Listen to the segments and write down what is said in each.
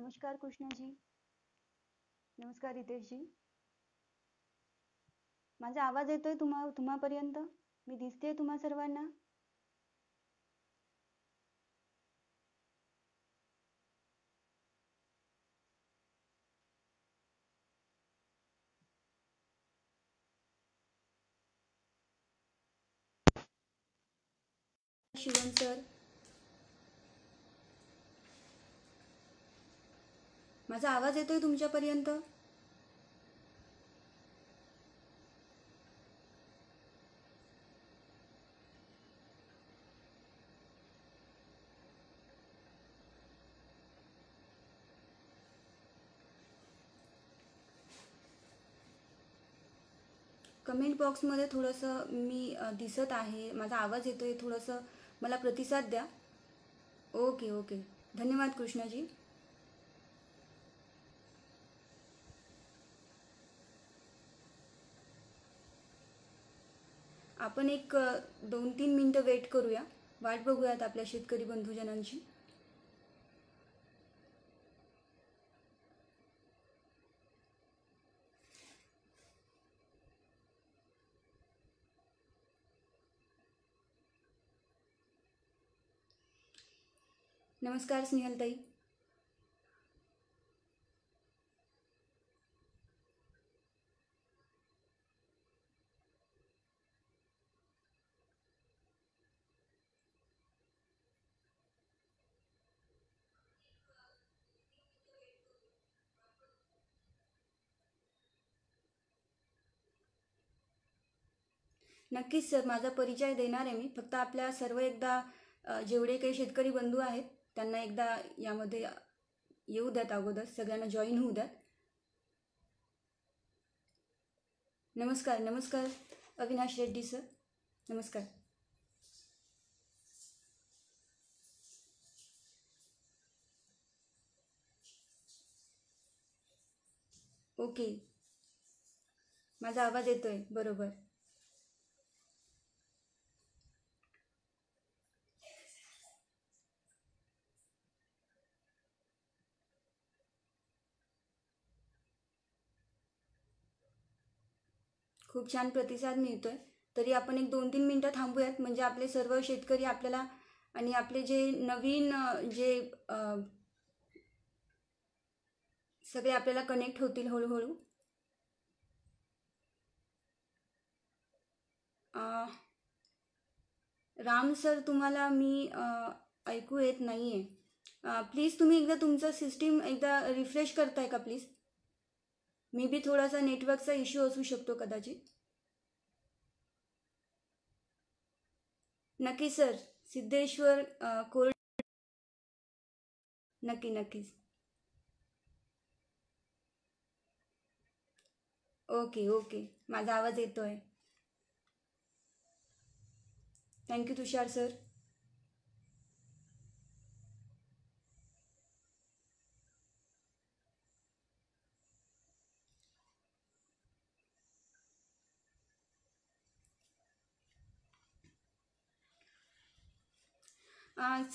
नमस्कार कृष्णाजी नमस्कार रितेशजी माझा आवाज येतोय तुम्हा तुम्हापर्यंत मी दिसते तुम्हा सर्वांना शिवम सर माझा आवाज येतोय तुमच्यापर्यंत कमेंट बॉक्समध्ये थोडंसं मी दिसत आहे माझा आवाज येतोय आहे थोडंसं मला प्रतिसाद द्या ओके ओके धन्यवाद कृष्णाजी आपण एक दोन तीन मिनटं वेट करूया वाट बघूयात आपल्या शेतकरी बंधूजनांची नमस्कार स्नेहलताई नक्कीच सर माझा परिचय देणार आहे मी फक्त आपल्या सर्व एकदा जेवढे काही शेतकरी बंधू आहेत त्यांना एकदा यामध्ये येऊ द्यात अगोदर सगळ्यांना जॉईन होऊ द्यात नमस्कार नमस्कार अविनाश रेड्डी सर नमस्कार ओके माझा आवाज येतोय बरोबर खूप छान प्रतिसाद मिळतोय तरी आपण एक दोन तीन मिनटं थांबूयात म्हणजे आपले सर्व शेतकरी आपल्याला आणि आपले जे नवीन जे सगळे आपल्याला कनेक्ट होतील हळूहळू राम सर तुम्हाला मी ऐकू येत नाही आहे प्लीज तुम्ही एकदा तुमचं सिस्टीम एकदा रिफ्रेश करताय का प्लीज मे बी थोडासा नेटवर्कचा इश्यू असू शकतो कदाचित नक्की सर सिद्धेश्वर कोर्ट नक्की नक्की ओके ओके माझा आवाज येतोय थँक्यू तुषार सर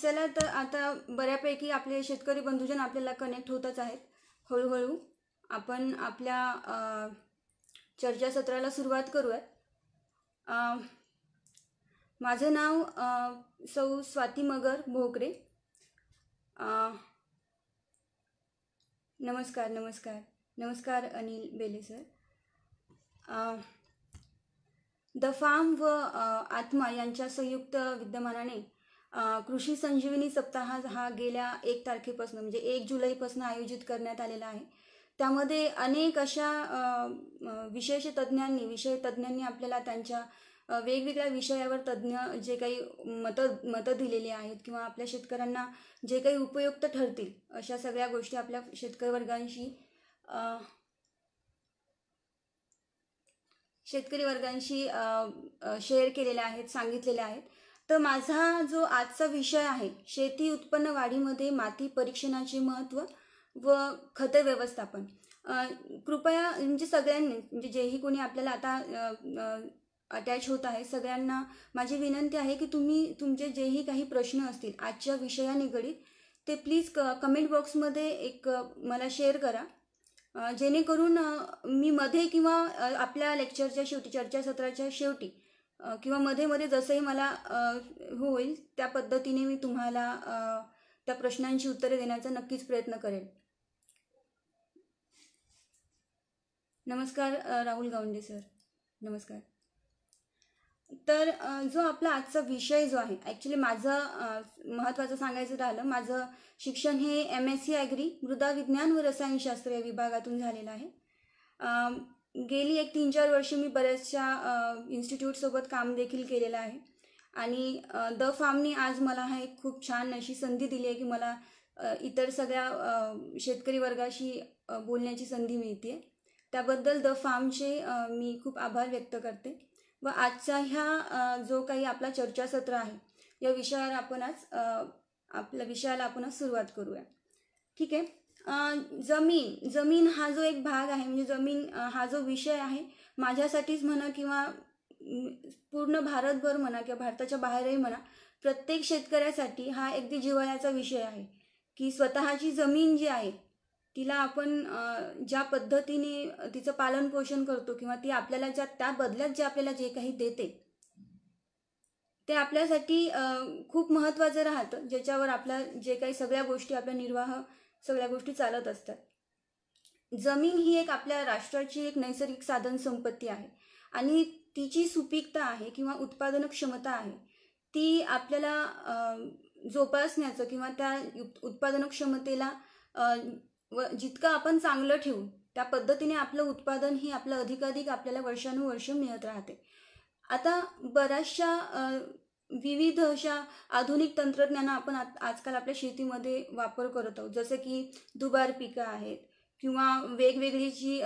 चला तर आता बऱ्यापैकी आपले शेतकरी बंधूजन आपल्याला कनेक्ट होतच आहेत हळूहळू आपण आपल्या चर्चासत्राला सुरुवात करूयात माझं नाव सौ स्वाती मगर भोकरे नमस्कार नमस्कार नमस्कार Anil Bele sir the farm व आत्मा यांच्या संयुक्त विद्यमानाने कृषी संजीवनी सप्ताह हा गेल्या एक तारखेपासून म्हणजे एक जुलैपासून आयोजित करण्यात आलेला आहे त्यामध्ये अनेक अशा विशेष तज्ज्ञांनी विषय तज्ज्ञांनी आपल्याला त्यांच्या वेगवेगळ्या विषयावर तज्ज्ञ जे काही मतं मतं दिलेली आहेत किंवा आपल्या शेतकऱ्यांना जे काही उपयुक्त ठरतील अशा सगळ्या गोष्टी आपल्या शेतकरी वर्गांशी शेतकरी वर्गांशी शेअर केलेल्या आहेत सांगितलेल्या आहेत तर माझा जो आजचा विषय आहे शेती उत्पन्न वाढीमध्ये माती परीक्षणाचे महत्त्व व खत व्यवस्थापन कृपया म्हणजे सगळ्यांनी म्हणजे जेही कोणी आपल्याला आता अटॅच होत आहे सगळ्यांना माझी विनंती आहे की तुम्ही तुमचे जेही काही प्रश्न असतील आजच्या निगडीत ते प्लीज क कमेंट बॉक्समध्ये एक मला शेअर करा जेणेकरून मी मध्ये किंवा आपल्या लेक्चरच्या शेवटी चर्चासत्राच्या शेवटी किंवा मध्ये मध्ये जसंही मला होईल त्या पद्धतीने मी तुम्हाला त्या प्रश्नांची उत्तरे देण्याचा नक्कीच प्रयत्न करेल नमस्कार राहुल गावंडे सर नमस्कार तर जो आपला आजचा विषय जो आहे ॲक्च्युली माझं महत्त्वाचं सांगायचं राहिलं माझं शिक्षण हे एम एस सी ॲग्री मृदा विज्ञान व रसायनशास्त्र या विभागातून झालेलं आहे गेली एक तीन चार वर्षे मी बऱ्याचशा इन्स्टिट्यूटसोबत काम देखील केलेलं आहे आणि द फार्मने आज मला हा एक खूप छान अशी संधी दिली आहे की मला इतर सगळ्या शेतकरी वर्गाशी बोलण्याची संधी मिळते त्याबद्दल द फार्मचे मी खूप आभार व्यक्त करते व आजचा ह्या जो काही आपला चर्चासत्र आहे या विषयावर आपण आज आपल्या विषयाला आपण सुरुवात करूया ठीक आहे जमीन जमीन हा जो एक भाग आहे म्हणजे जमीन हा जो विषय आहे माझ्यासाठीच म्हणा किंवा पूर्ण भारतभर म्हणा किंवा भारताच्या बाहेरही म्हणा प्रत्येक शेतकऱ्यासाठी हा अगदी जिव्हाळ्याचा विषय आहे की स्वतःची जमीन जी आहे तिला आपण ज्या पद्धतीने तिचं पालन पोषण करतो किंवा ती आपल्याला ज्या त्या बदल्यात जे आपल्याला जे काही देते ते आपल्यासाठी खूप महत्त्वाचं राहतं ज्याच्यावर आपल्या जे काही सगळ्या गोष्टी आपला निर्वाह सगळ्या गोष्टी चालत असतात जमीन ही एक आपल्या राष्ट्राची एक नैसर्गिक साधन संपत्ती आहे आणि तिची सुपीकता आहे किंवा उत्पादन क्षमता आहे ती आपल्याला जोपासण्याचं किंवा त्या उत्पादन क्षमतेला जितकं आपण चांगलं ठेवू त्या पद्धतीने आपलं उत्पादन ही आपलं अधिकाधिक आपल्याला वर्षानुवर्ष मिळत राहते आता बऱ्याचशा विविध अशा आधुनिक तंत्रज्ञान आपण आजकाल आपल्या शेतीमध्ये वापर करत आहोत जसं की दुबार पिकं आहेत किंवा वेगवेगळी जी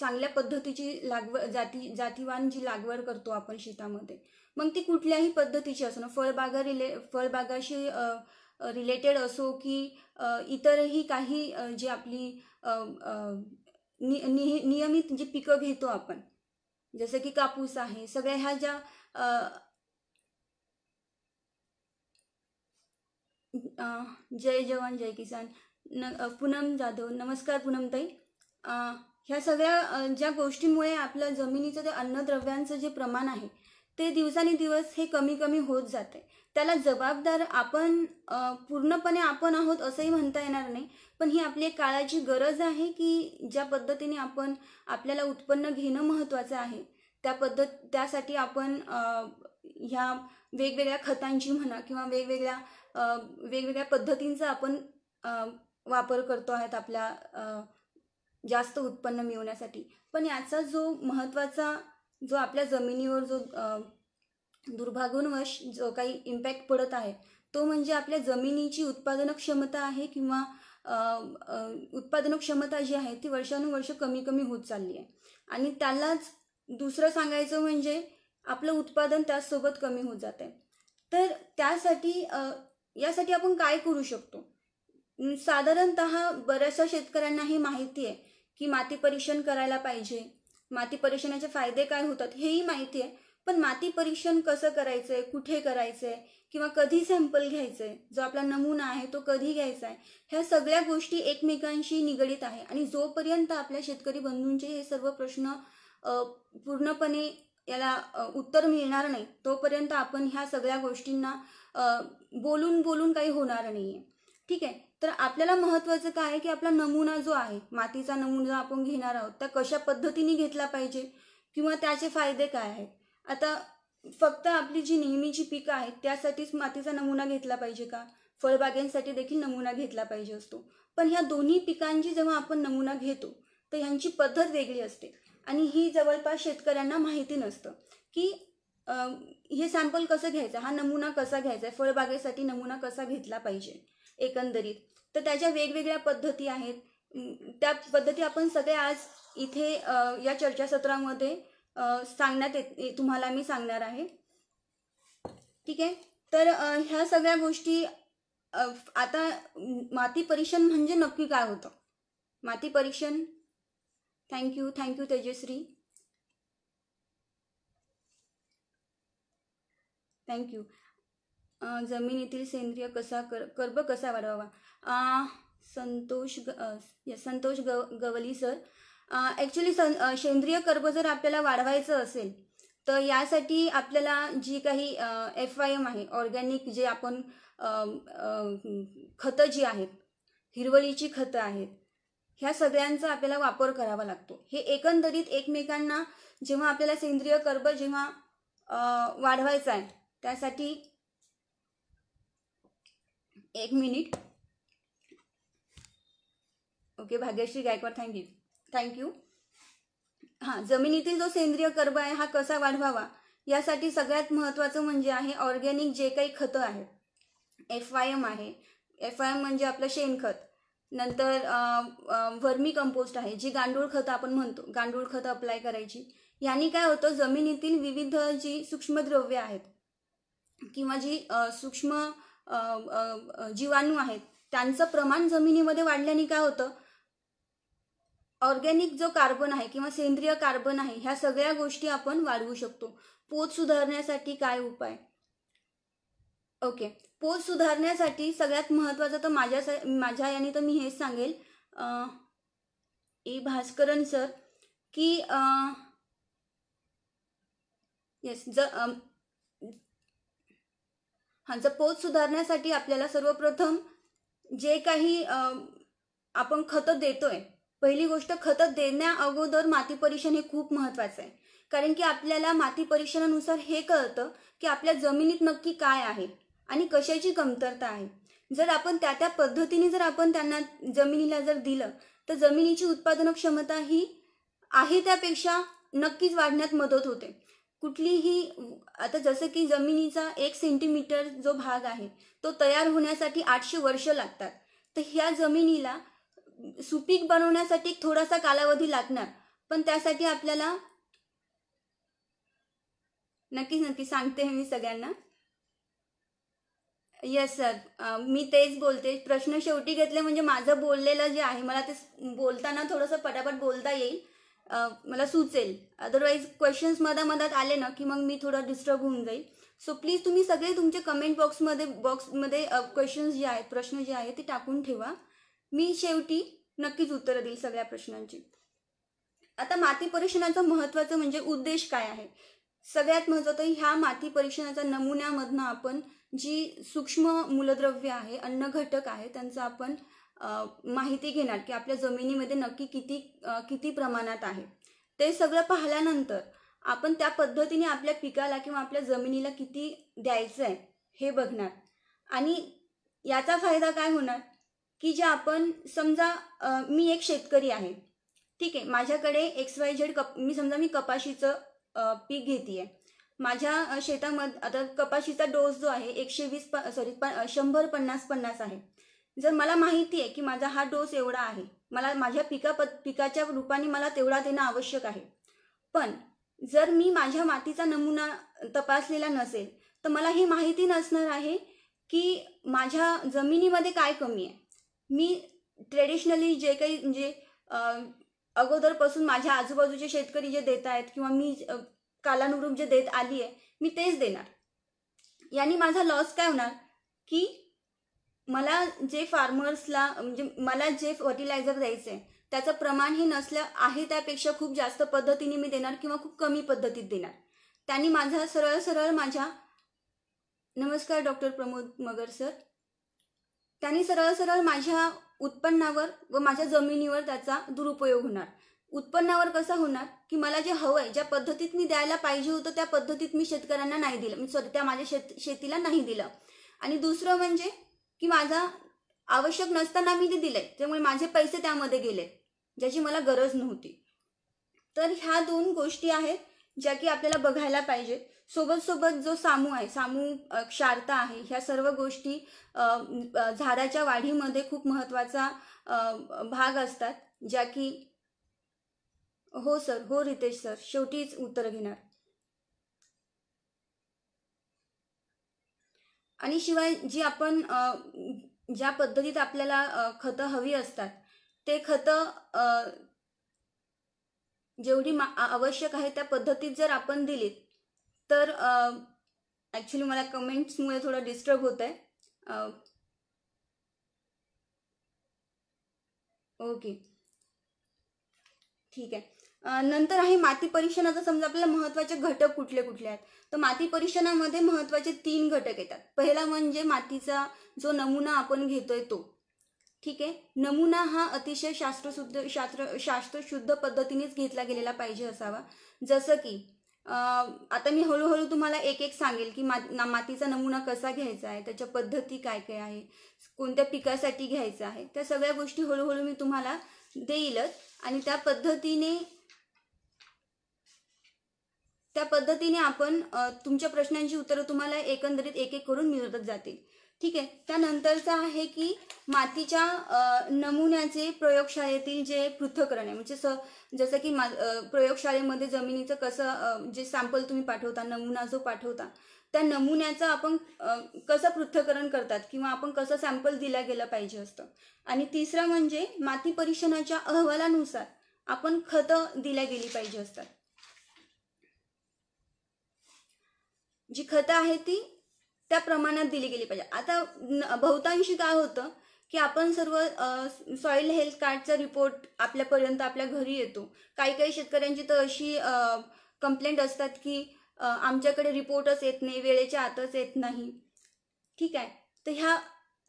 चांगल्या पद्धतीची लागव जाती जातीवान जी लागवड करतो आपण शेतामध्ये मग ती कुठल्याही पद्धतीची असो ना फळबागा रिले फळबागाशी रिलेटेड असो की इतरही काही जी आपली नि, नि, नियमित जी पिकं घेतो आपण जसं की कापूस आहे सगळ्या ह्या ज्या जय जवान जय किसान न पूनम जाधव नमस्कार पूनमताई ह्या सगळ्या ज्या गोष्टीमुळे आपल्या जमिनीचं जे अन्नद्रव्यांचं जे प्रमाण आहे ते दिवस हे कमी कमी होत जाते त्याला जबाबदार आपण पूर्णपणे आपण आहोत असंही म्हणता येणार नाही पण ही आपली एक काळाची गरज आहे की ज्या पद्धतीने आपण आपल्याला उत्पन्न घेणं महत्त्वाचं आहे त्या पद्धत त्यासाठी आपण ह्या वेगवेगळ्या खतांची म्हणा किंवा वेगवेगळ्या वेगवेगळ्या पद्धतींचा आपण वापर करतो आहेत आपल्या जास्त उत्पन्न मिळवण्यासाठी पण याचा जो महत्त्वाचा जो आपल्या जमिनीवर जो दुर्भागूनवश जो काही इम्पॅक्ट पडत आहे तो म्हणजे आपल्या जमिनीची उत्पादन क्षमता आहे किंवा उत्पादन क्षमता जी आहे ती वर्षानुवर्ष कमी कमी होत चालली आहे आणि त्यालाच दुसरं सांगायचं म्हणजे आपलं उत्पादन त्याचसोबत कमी होत जात आहे तर त्यासाठी यासाठी आपण काय करू शकतो साधारणत बऱ्याचशा शेतकऱ्यांना हे माहिती आहे की माती परीक्षण करायला पाहिजे माती परीक्षणाचे फायदे काय होतात हेही माहिती आहे पण माती परीक्षण कसं करायचंय कुठे करायचंय किंवा कधी सॅम्पल घ्यायचंय जो आपला नमुना आहे तो कधी घ्यायचा आहे ह्या सगळ्या गोष्टी एकमेकांशी निगडीत आहे आणि जोपर्यंत आपल्या शेतकरी बंधूंचे हे सर्व प्रश्न पूर्णपणे याला उत्तर मिळणार नाही तोपर्यंत आपण ह्या सगळ्या गोष्टींना बोलून बोलून काही होणार नाही आहे ठीक आहे तर आपल्याला महत्त्वाचं काय आहे की आपला नमुना जो आहे मातीचा नमुना आपण घेणार आहोत त्या कशा पद्धतीने घेतला पाहिजे किंवा त्याचे फायदे काय आहेत आता फक्त आपली जी नेहमीची पिकं आहेत त्यासाठीच मातीचा नमुना घेतला पाहिजे का फळबागांसाठी देखील नमुना घेतला पाहिजे असतो पण ह्या दोन्ही पिकांची जेव्हा आपण नमुना घेतो तर ह्यांची पद्धत वेगळी असते आणि ही जवळपास शेतकऱ्यांना माहिती नसतं की हे सॅम्पल कसं घ्यायचं हा नमुना कसा घ्यायचा आहे फळबागेसाठी नमुना कसा घेतला पाहिजे एकंदरीत तर त्याच्या वेगवेगळ्या पद्धती आहेत त्या पद्धती आपण सगळे आज इथे या चर्चासत्रामध्ये सांगण्यात येत तुम्हाला मी सांगणार आहे ठीक आहे तर ह्या सगळ्या गोष्टी आता माती परीक्षण म्हणजे नक्की काय होतं माती परीक्षण थँक्यू थँक्यू तेजश्री थँक्यू जमिनीतील सेंद्रिय कसा कर कर्ब कसा वाढवावा संतोष ग संतोष ग गवली सर ॲक्च्युली सं सेंद्रिय कर्ब जर आपल्याला वाढवायचं असेल तर यासाठी आपल्याला जी काही एफ आय एम आहे ऑर्गॅनिक जे आपण खतं जी आहेत हिरवळीची खतं आहेत ह्या सगळ्यांचा आपल्याला वापर करावा लागतो हे एकंदरीत एकमेकांना जेव्हा आपल्याला सेंद्रिय कर्ब जेव्हा वाढवायचा आहे त्यासाठी एक minute okay Bhagyashree Gaikwad thank you thank you हां जमिनीतील जो सेंद्रिय कर्ब आहे हा कसा वाढवावा यासाठी सगळ्यात महत्त्वाचं म्हणजे आहे ऑर्गॅनिक जे काही खतं आहेत एफ आय एम आहे एफ आय एम म्हणजे आपलं शेणखत नंतर वर्मी कंपोस्ट आहे जी गांडूळ खतं आपण म्हणतो गांडूळ खतं अप्लाय करायची यांनी काय होतं जमिनीतील विविध जी सूक्ष्मद्रव्य आहेत किंवा जी सूक्ष्म जीवाणू आहेत त्यांचं प्रमाण जमिनीमध्ये वाढल्याने काय होतं ऑर्गेनिक जो कार्बन आहे किंवा सेंद्रिय कार्बन आहे ह्या सगळ्या गोष्टी आपण वाढवू शकतो पोत सुधारण्यासाठी काय उपाय ओके पोत सुधारण्यासाठी सगळ्यात महत्त्वाचं तर माझ्या माझ्या याने तर मी हेच सांगेल ए भास्करन सर की येस ज ह्यांचा पोत सुधारण्यासाठी आपल्याला सर्वप्रथम जे काही आपण खतं देतोय पहिली गोष्ट खतं देण्या अगोदर माती परीक्षण हे खूप महत्त्वाचं आहे कारण की आपल्याला माती परीक्षणानुसार हे कळतं की आपल्या जमिनीत नक्की काय आहे आणि कशाची कमतरता आहे जर आपण त्या त्या पद्धतीने जर आपण त्यांना जमिनीला जर दिलं तर जमिनीची उत्पादन क्षमता ही आहे त्यापेक्षा नक्कीच वाढण्यात मदत होते कुठलीही आता जसं की जमिनीचा एक सेंटीमीटर जो भाग आहे तो तयार होण्यासाठी आठशे वर्ष लागतात तर ह्या जमिनीला सुपीक बनवण्यासाठी थोडासा कालावधी लागणार पण त्यासाठी आपल्याला नक्कीच नक्की सांगते मी सगळ्यांना येस सर मी तेच बोलते प्रश्न शेवटी घेतले म्हणजे माझं बोललेलं जे आहे मला ते बोलताना थोडंसं पटापट बोलता येईल मला सुचेल अदरवाईज क्वेश्चन्स मधा मधात आले ना की मग मी थोडा डिस्टर्ब होऊन जाईल सो प्लीज तुम्ही सगळे तुमचे कमेंट बॉक्समध्ये बॉक्समध्ये क्वेश्चन्स जे आहेत प्रश्न जे आहेत ते टाकून ठेवा मी शेवटी नक्कीच उत्तरं देईल सगळ्या प्रश्नांची आता माती परीक्षणाचं महत्त्वाचं म्हणजे उद्देश काय आहे सगळ्यात महत्त्वाचं ह्या माती परीक्षणाच्या नमुन्यामधनं आपण जी सूक्ष्म मूलद्रव्य आहे अन्न घटक आहे त्यांचा आपण माहिती घेणार की आपल्या जमिनीमध्ये नक्की किती किती प्रमाणात आहे ते सगळं पाहिल्यानंतर आपण त्या पद्धतीने आपल्या पिकाला किंवा आपल्या जमिनीला किती द्यायचं आहे हे बघणार आणि याचा फायदा काय होणार की जे आपण समजा मी एक शेतकरी आहे ठीक आहे माझ्याकडे एक्स वाय झेड कप मी समजा मी कपाशीचं पीक घेते आहे माझ्या शेतामध्ये आता कपाशीचा डोस जो आहे एकशे वीस प सॉरी प शंभर पन्नास पन्नास आहे जर मला माहिती आहे की माझा हा डोस एवढा आहे मला माझ्या पिका पिकाच्या रूपाने मला तेवढा देणं आवश्यक आहे पण जर मी माझ्या मातीचा नमुना तपासलेला नसेल तर मला हे माहिती नसणार आहे की माझ्या जमिनीमध्ये काय कमी आहे मी ट्रेडिशनली जे काही म्हणजे अगोदरपासून माझ्या आजूबाजूचे शेतकरी जे देत आहेत किंवा मी कालानुरूप जे देत आली आहे मी तेच देणार यांनी माझा लॉस काय होणार की मला जे फार्मर्सला म्हणजे मला जे फर्टिलायझर द्यायचं आहे त्याचं प्रमाण हे नसलं आहे त्यापेक्षा खूप जास्त पद्धतीने मी देणार किंवा खूप कमी पद्धतीत देणार त्यांनी माझा सरळ सरळ माझ्या नमस्कार डॉक्टर प्रमोद मगर सर त्यांनी सरळ सरळ माझ्या उत्पन्नावर व माझ्या जमिनीवर त्याचा दुरुपयोग होणार उत्पन्नावर कसा होणार की मला जे हवं आहे ज्या पद्धतीत मी द्यायला पाहिजे होतं त्या पद्धतीत मी शेतकऱ्यांना नाही दिलं सॉरी म्हणजे त्या माझ्या शेत शेतीला नाही दिलं आणि दुसरं म्हणजे की माझा आवश्यक नसताना मी ते दिले त्यामुळे माझे पैसे त्यामध्ये गेले ज्याची मला गरज नव्हती तर ह्या दोन गोष्टी आहेत ज्या की आपल्याला बघायला पाहिजे सोबत सोबत जो सामू आहे सामू क्षारता आहे ह्या सर्व गोष्टी झाडाच्या वाढीमध्ये खूप महत्त्वाचा भाग असतात ज्या की हो सर हो रितेश सर शेवटीच उत्तर घेणार आणि शिवाय जी आपण ज्या पद्धतीत आपल्याला खतं हवी असतात ते खतं जेवढी मा आवश्यक आहे त्या पद्धतीत जर आपण दिलीत तर ॲक्च्युली मला कमेंट्समुळे थोडं डिस्टर्ब होत आहे ओके ठीक आहे नंतर आहे माती परीक्षणाचा समजा आपल्याला महत्त्वाचे घटक कुठले कुठले आहेत तर माती परीक्षणामध्ये महत्त्वाचे तीन घटक येतात पहिला म्हणजे मातीचा जो नमुना आपण घेतोय तो ठीक आहे नमुना हा अतिशय शास्त्रशुद्ध शास्त्र शास्त्रशुद्ध पद्धतीनेच घेतला गेलेला पाहिजे असावा जसं की आता मी हळूहळू तुम्हाला एक एक सांगेल की मातीचा नमुना कसा घ्यायचा आहे त्याच्या पद्धती काय काय आहे कोणत्या पिकासाठी घ्यायचा आहे त्या सगळ्या गोष्टी हळूहळू मी तुम्हाला देईलच आणि त्या पद्धतीने त्या पद्धतीने आपण तुमच्या प्रश्नांची उत्तरं तुम्हाला एकंदरीत एक एक करून मिळतच जातील ठीक आहे त्यानंतरचं आहे की मातीच्या नमुन्याचे प्रयोगशाळेतील जे पृथक्करण आहे म्हणजे स जसं की मा प्रयोगशाळेमध्ये जमिनीचं कसं जे सॅम्पल तुम्ही पाठवता नमुना जो पाठवता त्या नमुन्याचं आपण कसं पृथ्थकरण करतात किंवा आपण कसं सॅम्पल दिला गेला पाहिजे असतं आणि तिसरं म्हणजे माती परीक्षणाच्या अहवालानुसार आपण खतं दिल्या गेली पाहिजे असतात जी खतं आहे ती त्या प्रमाणात दिली गेली पाहिजे आता बहुतांशी काय होतं की आपण सर्व सॉइल हेल्थ कार्डचा रिपोर्ट आपल्यापर्यंत आपल्या घरी येतो काही काही शेतकऱ्यांची तर अशी कंप्लेंट असतात की आमच्याकडे रिपोर्टच येत नाही वेळेच्या आतच येत नाही ठीक आहे तर ह्या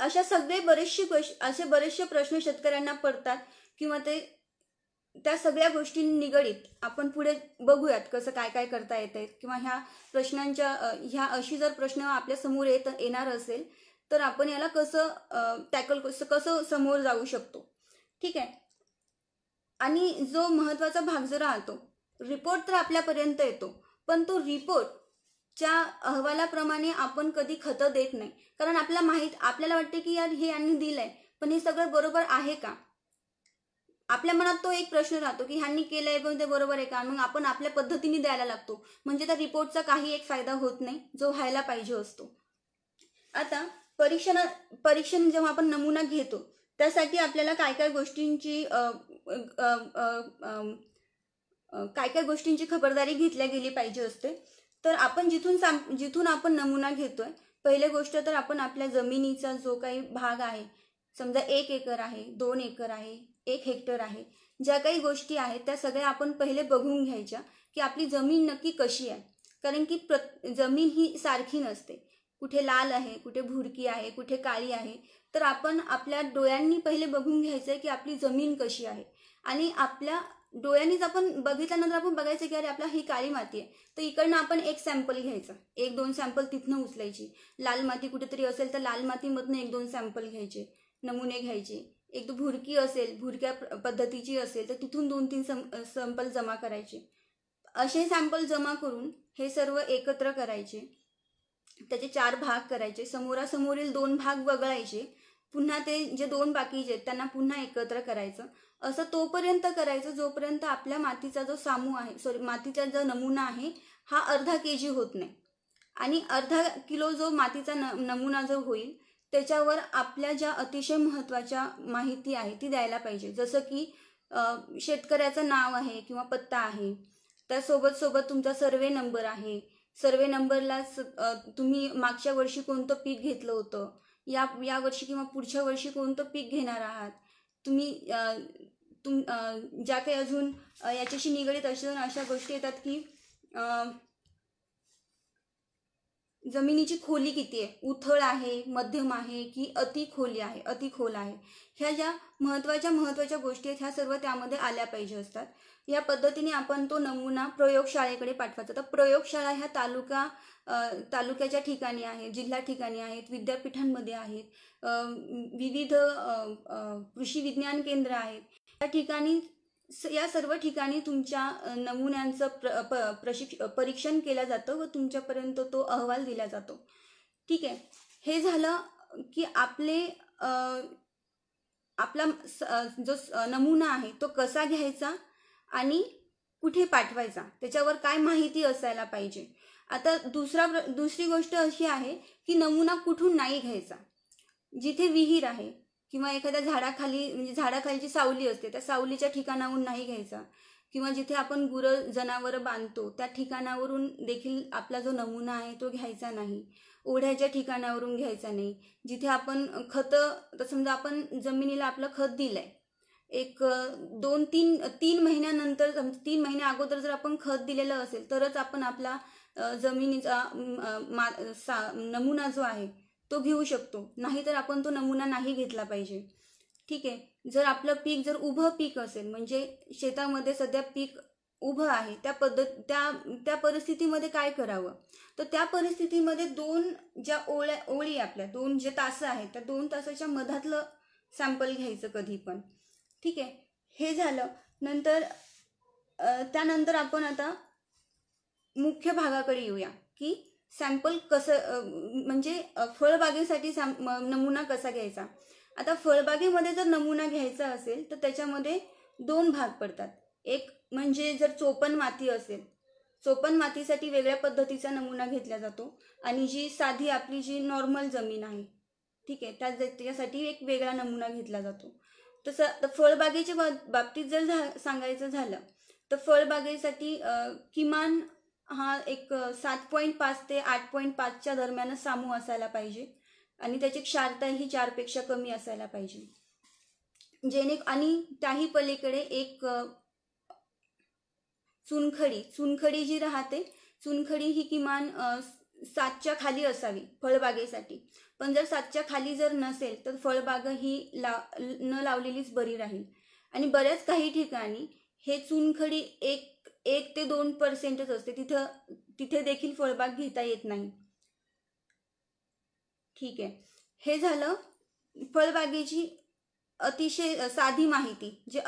अशा सगळे बरेचसे असे बरेचसे प्रश्न शेतकऱ्यांना पडतात किंवा ते त्या सगळ्या गोष्टी निगडीत आपण पुढे बघूयात कसं काय काय करता येत आहे किंवा ह्या प्रश्नांच्या ह्या अशी जर प्रश्न आपल्या समोर येत येणार असेल तर आपण याला कसं टॅकल कसं समोर जाऊ शकतो ठीक आहे आणि जो महत्त्वाचा भाग जो राहतो रिपोर्ट तर आपल्यापर्यंत येतो पण तो रिपोर्टच्या अहवालाप्रमाणे आपण कधी खतं देत नाही कारण आपल्याला माहीत आपल्याला वाटते की यार हे यांनी दिलंय पण हे सगळं बरोबर आहे का आपल्या मनात तो एक प्रश्न राहतो की ह्यांनी केलंय पण ते बरोबर आहे का मग आपण आपल्या पद्धतीने द्यायला लागतो म्हणजे त्या रिपोर्टचा काही एक फायदा होत नाही जो व्हायला पाहिजे असतो आता परीक्षण परीक्षण जेव्हा आपण नमुना घेतो त्यासाठी आपल्याला काय काय गोष्टींची काय काय गोष्टींची खबरदारी घेतल्या गेली पाहिजे असते तर आपण जिथून साम जिथून आपण नमुना घेतोय पहिली गोष्ट तर आपण आपल्या जमिनीचा जो काही भाग आहे समजा एक एकर आहे दोन एकर आहे एक हेक्टर आहे ज्या काही गोष्टी आहेत त्या सगळ्या आपण पहिले बघून घ्यायच्या की आपली जमीन नक्की कशी आहे कारण की प्र जमीन ही सारखी नसते कुठे लाल आहे कुठे भुरकी आहे कुठे काळी आहे तर आपण आपल्या डोळ्यांनी पहिले बघून घ्यायचं आहे की आपली जमीन कशी आहे आणि आपल्या डोळ्यांनीच आपण बघितल्यानंतर आपण बघायचं की अरे आपला ही काळी माती आहे तर इकडनं आपण एक सॅम्पल घ्यायचा एक दोन सॅम्पल तिथनं उचलायची लाल माती कुठेतरी असेल तर लाल मातीमधनं एक दोन सॅम्पल घ्यायचे नमुने घ्यायचे एक भुरकी असेल भुरक्या पद्धतीची असेल तर तिथून दोन तीन सं सॅम्पल जमा करायचे असे सॅम्पल जमा करून हे सर्व एकत्र करायचे त्याचे चार भाग करायचे समोरासमोरील दोन भाग वगळायचे पुन्हा ते जे दोन बाकीचे आहेत त्यांना पुन्हा एकत्र करायचं असं तोपर्यंत करायचं जोपर्यंत आपल्या मातीचा जो सामू आहे सॉरी मातीचा जो नमुना आहे हा अर्धा के जी होत नाही आणि अर्धा किलो जो मातीचा न नमुना जो होईल त्याच्यावर आपल्या ज्या अतिशय महत्त्वाच्या माहिती आहे ती द्यायला पाहिजे जसं की शेतकऱ्याचं नाव आहे किंवा पत्ता आहे त्यासोबत सोबत तुमचा सर्वे नंबर आहे सर्वे नंबरला तुम्ही मागच्या वर्षी कोणतं पीक घेतलं होतं या या वर्षी किंवा पुढच्या वर्षी कोणतं पीक घेणार आहात तुम्ही तुम ज्या काही अजून याच्याशी निगडीत अशा अशा गोष्टी येतात की जमिनीची खोली किती आहे उथळ आहे मध्यम आहे की अति खोली आहे अति खोल आहे ह्या ज्या महत्त्वाच्या महत्त्वाच्या गोष्टी आहेत ह्या सर्व त्यामध्ये आल्या पाहिजे असतात या पद्धतीने आपण तो नमुना प्रयोगशाळेकडे पाठवायचा तर प्रयोगशाळा ह्या तालुका तालुक्याच्या ठिकाणी आहेत जिल्हा ठिकाणी आहेत विद्यापीठांमध्ये आहेत विविध कृषी विज्ञान केंद्र आहेत त्या ठिकाणी या सर्व ठिकाणी तुमच्या नमुन्यांचं प्र प प्रशिक्ष परीक्षण केलं जातं व तुमच्यापर्यंत तो अहवाल दिला जातो ठीक आहे हे झालं की आपले आपला जो नमुना आहे तो कसा घ्यायचा आणि कुठे पाठवायचा त्याच्यावर काय माहिती असायला पाहिजे आता दुसरा दुसरी गोष्ट अशी आहे की नमुना कुठून नाही घ्यायचा जिथे विहीर आहे किंवा एखाद्या झाडाखाली म्हणजे झाडाखालची सावली असते त्या सावलीच्या ठिकाणाहून नाही घ्यायचा किंवा जिथे आपण गुरं जनावरं बांधतो त्या ठिकाणावरून देखील आपला जो नमुना आहे तो घ्यायचा नाही ओढ्याच्या ठिकाणावरून घ्यायचा नाही जिथे आपण खतं तर समजा आपण जमिनीला आपलं खत दिलं आहे एक दोन तीन तीन महिन्यानंतर तीन महिन्या अगोदर जर आपण खत दिलेलं असेल तरच आपण आपला जमिनीचा मा सा नमुना जो आहे तो घेऊ शकतो नाहीतर आपण तो नमुना नाही घेतला पाहिजे ठीक आहे जर आपलं पीक जर उभं पीक असेल म्हणजे शेतामध्ये सध्या पीक उभं आहे त्या पद्धत त्या त्या परिस्थितीमध्ये काय करावं तर त्या परिस्थितीमध्ये दोन ज्या ओळ्या ओळी आपल्या दोन जे तास आहेत त्या दोन तासाच्या मधातलं सॅम्पल घ्यायचं कधी पण ठीक आहे हे झालं नंतर त्यानंतर आपण आता मुख्य भागाकडे येऊया की सॅम्पल कसं म्हणजे फळबागेसाठी सॅम नमुना कसा घ्यायचा आता फळबागेमध्ये जर नमुना घ्यायचा असेल तर त्याच्यामध्ये दोन भाग पडतात एक म्हणजे जर चोपन माती असेल चोपन मातीसाठी वेगळ्या पद्धतीचा नमुना घेतला जातो आणि जी साधी आपली जी नॉर्मल जमीन आहे ठीक आहे त्या त्याच्यासाठी एक वेगळा नमुना घेतला जातो तसं फळबागेच्या बाबतीत जर झा सांगायचं झालं तर फळबागेसाठी किमान हा एक सात पॉईंट पाच ते आठ पॉईंट पाचच्या दरम्यानच सामू असायला पाहिजे आणि त्याची क्षारता ही चारपेक्षा कमी असायला पाहिजे जेणे आणि त्याही पलीकडे एक चुनखडी चुनखडी जी राहते चुनखडी ही किमान सातच्या खाली असावी फळबागेसाठी पण जर सातच्या खाली जर नसेल तर फळबाग ही लाव न लावलेलीच बरी राहील आणि बऱ्याच काही ठिकाणी हे चुनखडी एक एक ते दोन पर्सेंटच असते तिथं तिथे देखील फळबाग घेता येत नाही ठीक आहे हे झालं फळबागेची अतिशय साधी माहिती जी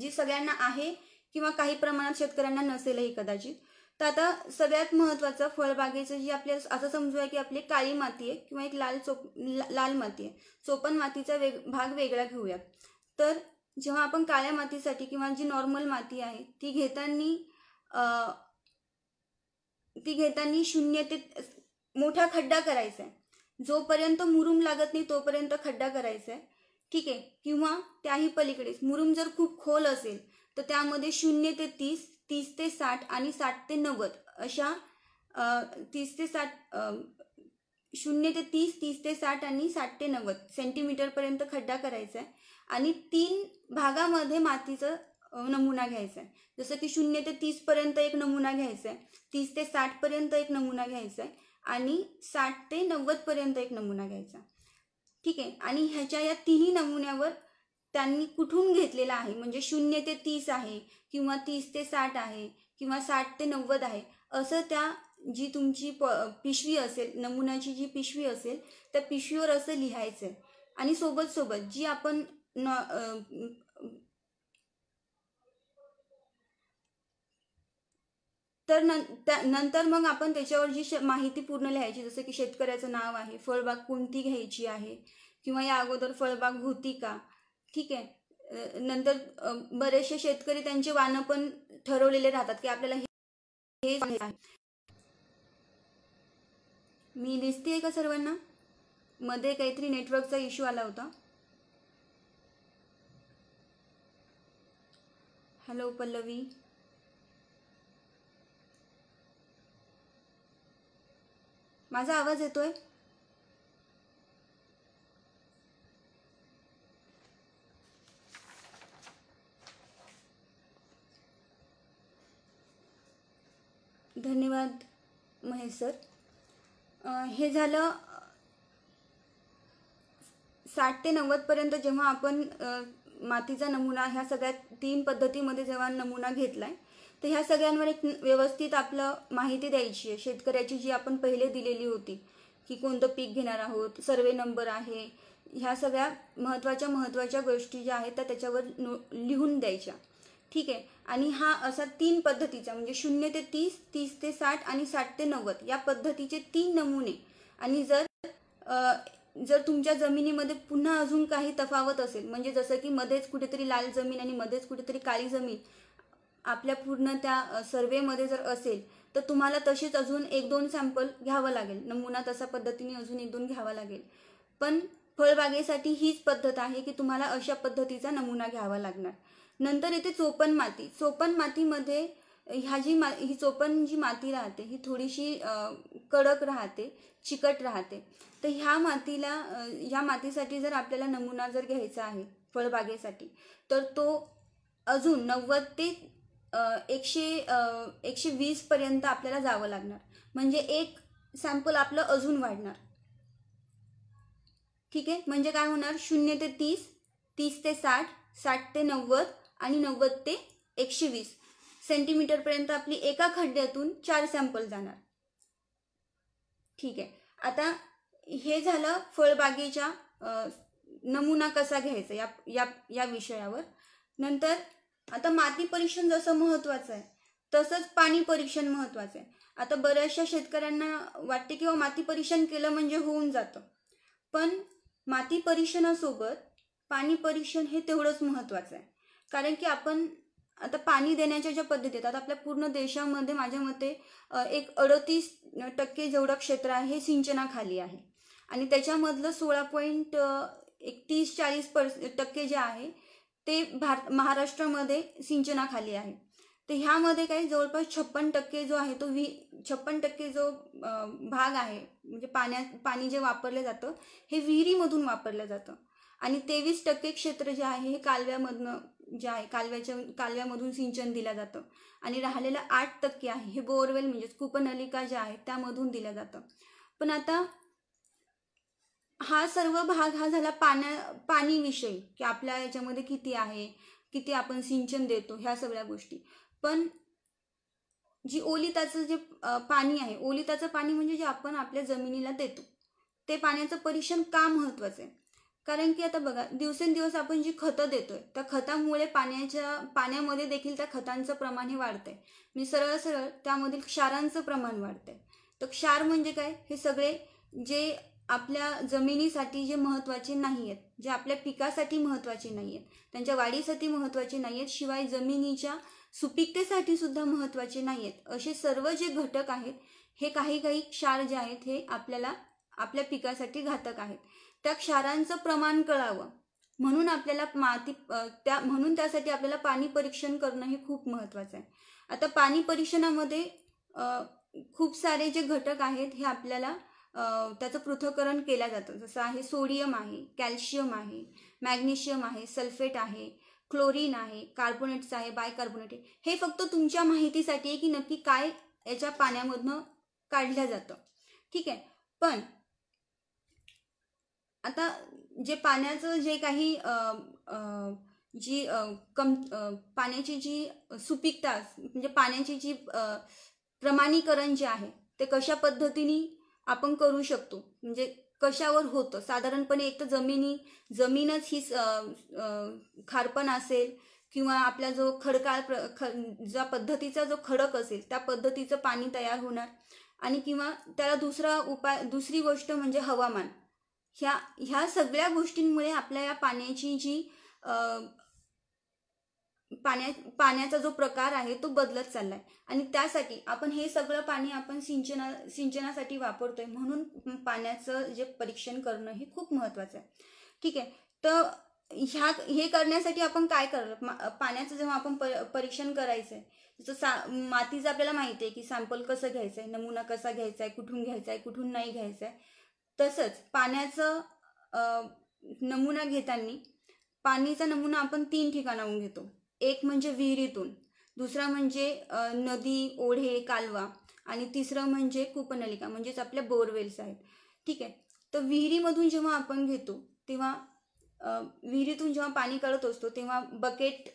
जी सगळ्यांना आहे किंवा काही प्रमाणात शेतकऱ्यांना नसेलही कदाचित तर आता सगळ्यात महत्त्वाचं फळबागेचं जी आपल्या असं समजूया की आपली काळी माती आहे किंवा एक लाल चोप लाल माती आहे चोपन मातीचा वेग भाग वेगळा घेऊया तर जेव्हा आपण काळ्या मातीसाठी किंवा जी नॉर्मल माती आहे ती घेताना ती घेताना शून्य ते मोठा खड्डा करायचा आहे जोपर्यंत मुरुम लागत नाही तोपर्यंत खड्डा करायचा आहे ठीक आहे किंवा त्याही पलीकडेच मुरुम जर खूप खोल असेल तर त्यामध्ये शून्य ते तीस तीस ते साठ आणि साठ ते नव्वद अशा तीस ते साठ शून्य ते तीस तीस ते साठ आणि साठ ते नव्वद सेंटीमीटरपर्यंत खड्डा करायचा आहे आणि तीन भागामध्ये मातीचं नमुना घ्यायचा आहे जसं की शून्य ते तीसपर्यंत एक नमुना घ्यायचा आहे तीस ते साठपर्यंत एक नमुना घ्यायचा आहे आणि साठ ते नव्वदपर्यंत एक नमुना घ्यायचा ठीक आहे आणि ह्याच्या या तिन्ही नमुन्यावर त्यांनी कुठून घेतलेला आहे म्हणजे शून्य ते तीस आहे किंवा तीस ते साठ आहे किंवा साठ ते नव्वद आहे असं त्या जी तुमची प पिशवी असेल नमुन्याची जी पिशवी असेल त्या पिशवीवर असं लिहायचं आहे आणि सोबत सोबत जी आपण न तर नं नंतर मग आपण त्याच्यावर जी माहिती पूर्ण लिहायची जसं की शेतकऱ्याचं नाव आहे फळबाग कोणती घ्यायची आहे किंवा या अगोदर फळबाग होती का ठीक आहे नंतर बरेचसे शेतकरी त्यांचे वानं पण ठरवलेले राहतात की आपल्याला हे मी दिसते का सर्वांना मध्ये काहीतरी नेटवर्कचा इश्यू आला होता हॅलो पल्लवी माझा आवाज येतोय धन्यवाद महेश सर हे झालं साठ ते नव्वदपर्यंत जेव्हा आपण मातीचा नमुना ह्या सगळ्या तीन पद्धतीमध्ये जेव्हा नमुना घेतला आहे तर ह्या सगळ्यांवर एक व्यवस्थित आपलं माहिती द्यायची आहे शेतकऱ्याची जी आपण पहिले दिलेली होती की कोणतं पीक घेणार आहोत सर्वे नंबर आहे ह्या सगळ्या महत्त्वाच्या महत्त्वाच्या गोष्टी ज्या आहेत त्या त्याच्यावर लिहून द्यायच्या ठीक आहे आणि हा असा तीन पद्धतीचा म्हणजे शून्य ते तीस तीस ते साठ आणि साठ ते नव्वद या पद्धतीचे तीन नमुने आणि जर जर तुमच्या जमिनीमध्ये पुन्हा अजून काही तफावत असेल म्हणजे जसं की मध्येच कुठेतरी लाल जमीन आणि मध्येच कुठेतरी काळी जमीन आपल्या पूर्ण त्या सर्वेमध्ये जर असेल तर तुम्हाला तशीच अजून एक दोन सॅम्पल घ्यावं लागेल नमुना तसा पद्धतीने अजून एक दोन घ्यावा लागेल पण फळबागेसाठी हीच पद्धत आहे की तुम्हाला अशा पद्धतीचा नमुना घ्यावा लागणार नंतर येते चोपन माती चोपन मातीमध्ये ह्या जी मा ही चोपन जी माती राहते ही थोडीशी कडक राहते चिकट राहते तर ह्या मातीला ह्या मातीसाठी जर आपल्याला नमुना जर घ्यायचा आहे फळबागेसाठी तर तो अजून नव्वद ते एकशे एकशे वीसपर्यंत आपल्याला जावं लागणार म्हणजे एक सॅम्पल आपलं अजून वाढणार ठीक आहे म्हणजे काय होणार शून्य ते तीस तीस ते साठ साठ ते नव्वद आणि नव्वद ते एकशे वीस सेंटीमीटरपर्यंत आपली एका खड्ड्यातून चार सॅम्पल जाणार ठीक आहे आता हे झालं फळबागेच्या नमुना कसा घ्यायचा या या, या विषयावर नंतर आता माती परीक्षण जसं महत्त्वाचं आहे तसंच पाणी परीक्षण महत्त्वाचं आहे आता बऱ्याचशा शेतकऱ्यांना वाटते किंवा माती परीक्षण केलं म्हणजे होऊन जातं पण माती परीक्षणासोबत पाणी परीक्षण हे तेवढंच महत्त्वाचं आहे कारण की आपण आता पाणी देण्याच्या ज्या पद्धती आहेत आता आपल्या पूर्ण देशामध्ये माझ्या मते एक अडतीस टक्के जेवढं क्षेत्र आहे हे सिंचनाखाली आहे आणि त्याच्यामधलं सोळा पॉईंट एक तीस चाळीस पर्स टक्के जे आहे ते भारत महाराष्ट्रामध्ये सिंचनाखाली आहे तर ह्यामध्ये काही जवळपास छप्पन टक्के जो आहे तो वी छप्पन टक्के जो भाग आहे म्हणजे पाण्या पाणी जे वापरलं जातं हे विहिरीमधून वापरलं जातं आणि तेवीस टक्के क्षेत्र जे आहे हे कालव्यामधनं जे आहे कालव्याच्या कालव्यामधून सिंचन दिलं जातं आणि राहिलेलं आठ टक्के आहे हे बोअरवेल म्हणजेच कूपनलिका ज्या आहेत त्यामधून दिलं जातं पण आता हा सर्व भाग हा झाला पाण्या पाणीविषयी की आपल्या याच्यामध्ये किती आहे किती आपण सिंचन देतो ह्या सगळ्या गोष्टी पण जी ओलिताचं जे पाणी आहे ओलिताचं पाणी म्हणजे जे आपण आपल्या जमिनीला देतो ते पाण्याचं परीक्षण का महत्त्वाचं आहे कारण की आता बघा दिवसेंदिवस आपण जी खतं देतोय त्या खतामुळे पाण्याच्या पाण्यामध्ये देखील त्या खतांचं प्रमाण हे वाढतंय म्हणजे सरळ सरळ त्यामधील क्षारांचं प्रमाण वाढतंय तर क्षार म्हणजे काय हे सगळे जे आपल्या जमिनीसाठी जे महत्त्वाचे नाही आहेत जे आपल्या पिकासाठी महत्त्वाचे नाही आहेत त्यांच्या वाढीसाठी महत्त्वाचे नाही आहेत शिवाय जमिनीच्या सुपिकतेसाठी सुद्धा महत्त्वाचे नाही आहेत असे सर्व जे घटक आहेत हे काही काही क्षार जे आहेत हे आपल्याला आपल्या पिकासाठी घातक आहेत त्या क्षारांचं प्रमाण कळावं म्हणून आपल्याला माती त्या म्हणून त्यासाठी आपल्याला पाणी परीक्षण करणं हे खूप महत्त्वाचं आहे आता पाणी परीक्षणामध्ये खूप सारे जे घटक आहेत हे आपल्याला त्याचं पृथकरण केलं जातं जसं आहे सोडियम आहे कॅल्शियम आहे मॅग्नेशियम आहे सल्फेट आहे क्लोरीन आहे कार्बोनेट्स आहे बायकार्बोनेट हे फक्त तुमच्या माहितीसाठी आहे की नक्की काय याच्या पाण्यामधनं काढलं जातं ठीक आहे पण आता जे पाण्याचं जे काही जी कम पाण्याची जी सुपीकता म्हणजे पाण्याची जी प्रमाणीकरण जे आहे ते कशा पद्धतीने आपण करू शकतो म्हणजे कशावर होतं साधारणपणे एक तर जमिनी जमीनच ही खारपण असेल किंवा आपला जो खडकाळ ख ज्या पद्धतीचा जो खडक असेल त्या पद्धतीचं पाणी तयार होणार आणि किंवा त्याला दुसरा उपाय दुसरी गोष्ट म्हणजे हवामान ह्या ह्या सगळ्या गोष्टींमुळे आपल्या या पाण्याची जी पाण्या पाण्याचा जो प्रकार आहे तो बदलत चाललाय आणि त्यासाठी आपण हे सगळं पाणी आपण सिंचना सिंचनासाठी वापरतोय म्हणून पाण्याचं जे परीक्षण करणं हे खूप महत्त्वाचं आहे ठीक आहे तर ह्या हे करण्यासाठी आपण काय कर पाण्याचं जेव्हा आपण परीक्षण करायचं आहे जसं सा मातीचं आपल्याला माहिती आहे की सॅम्पल कसं घ्यायचं आहे नमुना कसा घ्यायचा आहे कुठून घ्यायचा आहे कुठून नाही घ्यायचा आहे तसंच पाण्याचं नमुना घेताना पाणीचा नमुना आपण तीन ठिकाणाहून घेतो एक म्हणजे विहिरीतून दुसरा म्हणजे नदी ओढे कालवा आणि तिसरं म्हणजे कूपनलिका म्हणजेच आपल्या बोरवेल्स आहेत ठीक आहे तर विहिरीमधून जेव्हा आपण घेतो तेव्हा विहिरीतून जेव्हा पाणी काढत असतो तेव्हा बकेट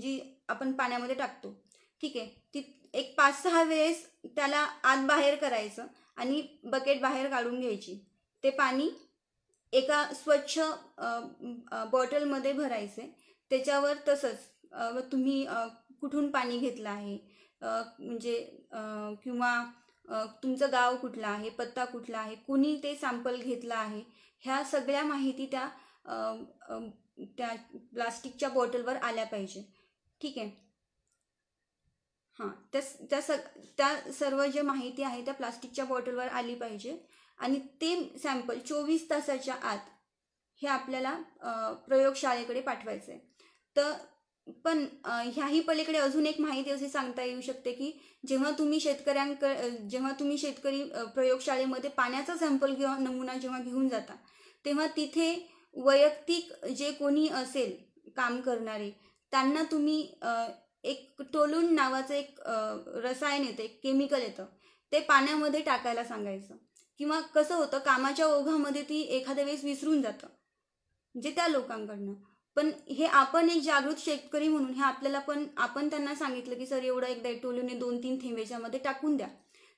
जी आपण पाण्यामध्ये टाकतो ठीक आहे ती एक पाच सहा वेळेस त्याला आत बाहेर करायचं आणि बकेट बाहेर काढून घ्यायची ते पाणी एका स्वच्छ बॉटलमध्ये भरायचे त्याच्यावर तसंच व तुम्ही कुठून पाणी घेतलं आहे म्हणजे किंवा तुमचं गाव कुठलं आहे पत्ता कुठला आहे कुणी ते सॅम्पल घेतलं आहे ह्या सगळ्या माहिती त्या त्या प्लास्टिकच्या बॉटलवर आल्या पाहिजे ठीक आहे हां त्या त्या स त्या सर्व ज्या माहिती आहे त्या प्लास्टिकच्या बॉटलवर आली पाहिजे आणि ते सॅम्पल चोवीस तासाच्या आत हे आपल्याला प्रयोगशाळेकडे पाठवायचं आहे तर पण ह्याही पलीकडे अजून एक माहिती असे सांगता येऊ शकते की जेव्हा तुम्ही शेतकऱ्यांक जेव्हा तुम्ही शेतकरी प्रयोगशाळेमध्ये पाण्याचा सॅम्पल किंवा नमुना जेव्हा घेऊन जाता तेव्हा तिथे वैयक्तिक जे कोणी असेल काम करणारे त्यांना तुम्ही एक टोलून नावाचं एक रसायन येतं एक केमिकल येतं ते पाण्यामध्ये टाकायला सांगायचं किंवा कसं होतं कामाच्या ओघामध्ये ती एखाद्या वेळेस विसरून जातं जे त्या लोकांकडनं पण हे आपण एक जागृत शेतकरी म्हणून हे आपल्याला पण आपण त्यांना सांगितलं की सर एवढं एकदा टोलूने दोन तीन थेंब्याच्यामध्ये टाकून द्या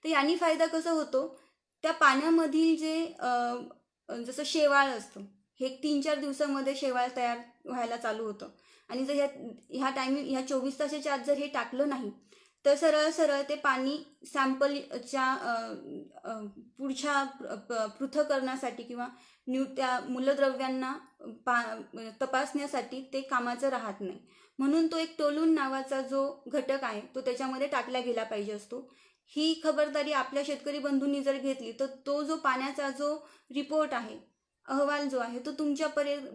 तर यांनी फायदा कसा होतो त्या पाण्यामधील जे जसं शेवाळ असतं हे तीन चार दिवसामध्ये शेवाळ तयार व्हायला चालू होतं आणि जर ह्या ह्या टायमिंग ह्या चोवीस तासाच्या आत जर हे टाकलं नाही तर सरळ सरळ ते पाणी सॅम्पलच्या पुढच्या पृथकरणासाठी किंवा न्यू त्या मूलद्रव्यांना पा तपासण्यासाठी ते कामाचं राहत नाही म्हणून तो एक टोलून नावाचा जो घटक आहे तो त्याच्यामध्ये टाकला गेला पाहिजे असतो ही खबरदारी आपल्या शेतकरी बंधूंनी जर घेतली तर तो जो पाण्याचा जो रिपोर्ट आहे अहवाल जो आहे तो तुमच्या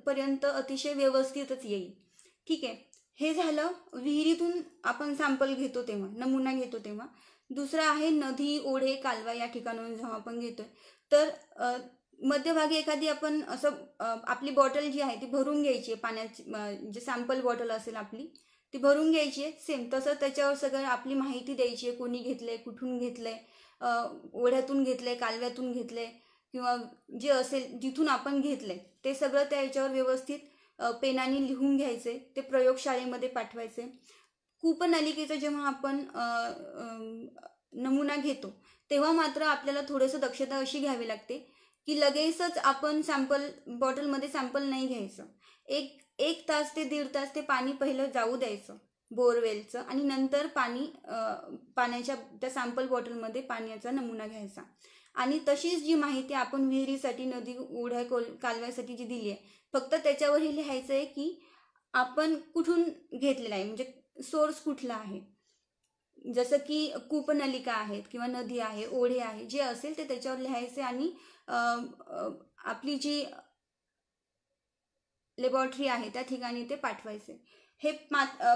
पर्यंत अतिशय व्यवस्थितच येईल ठीक आहे हे झालं विहिरीतून आपण सॅम्पल घेतो तेव्हा नमुना घेतो तेव्हा दुसरं आहे नदी ओढे कालवा या ठिकाणाहून जेव्हा आपण घेतोय तर मध्यभागी एखादी आपण असं आपली बॉटल जी आहे ती भरून घ्यायची आहे पाण्याची जे सॅम्पल बॉटल असेल आपली ती भरून घ्यायची आहे सेम तसं त्याच्यावर सगळं आपली माहिती द्यायची आहे कोणी घेतलंय कुठून घेतलंय ओढ्यातून घेतलंय कालव्यातून घेतलंय किंवा जे असेल जिथून आपण घेतलंय ते सगळं त्या याच्यावर व्यवस्थित पेनाने लिहून घ्यायचे ते प्रयोगशाळेमध्ये पाठवायचे कूपनलिकेचा जेव्हा आपण नमुना घेतो तेव्हा मात्र आपल्याला थोडंसं दक्षता अशी घ्यावी लागते की लगेचच आपण सॅम्पल बॉटलमध्ये सॅम्पल नाही घ्यायचं एक एक तास ते दीड तास ते पाणी पहिलं जाऊ द्यायचं बोरवेलचं आणि नंतर पाणी पाण्याच्या त्या सॅम्पल बॉटलमध्ये पाण्याचा नमुना घ्यायचा आणि तशीच जी माहिती आपण विहिरीसाठी नदी ओढ्या कोल कालव्यासाठी जी दिली आहे फक्त त्याच्यावर लिहायचं आहे की आपण कुठून घेतलेला आहे म्हणजे सोर्स कुठला आहे जसं की कूपनलिका आहेत किंवा नदी आहे ओढे आहे जे असेल ते त्याच्यावर लिहायचे आणि आपली जी लेबॉरेटरी आहे त्या ठिकाणी ते पाठवायचे हे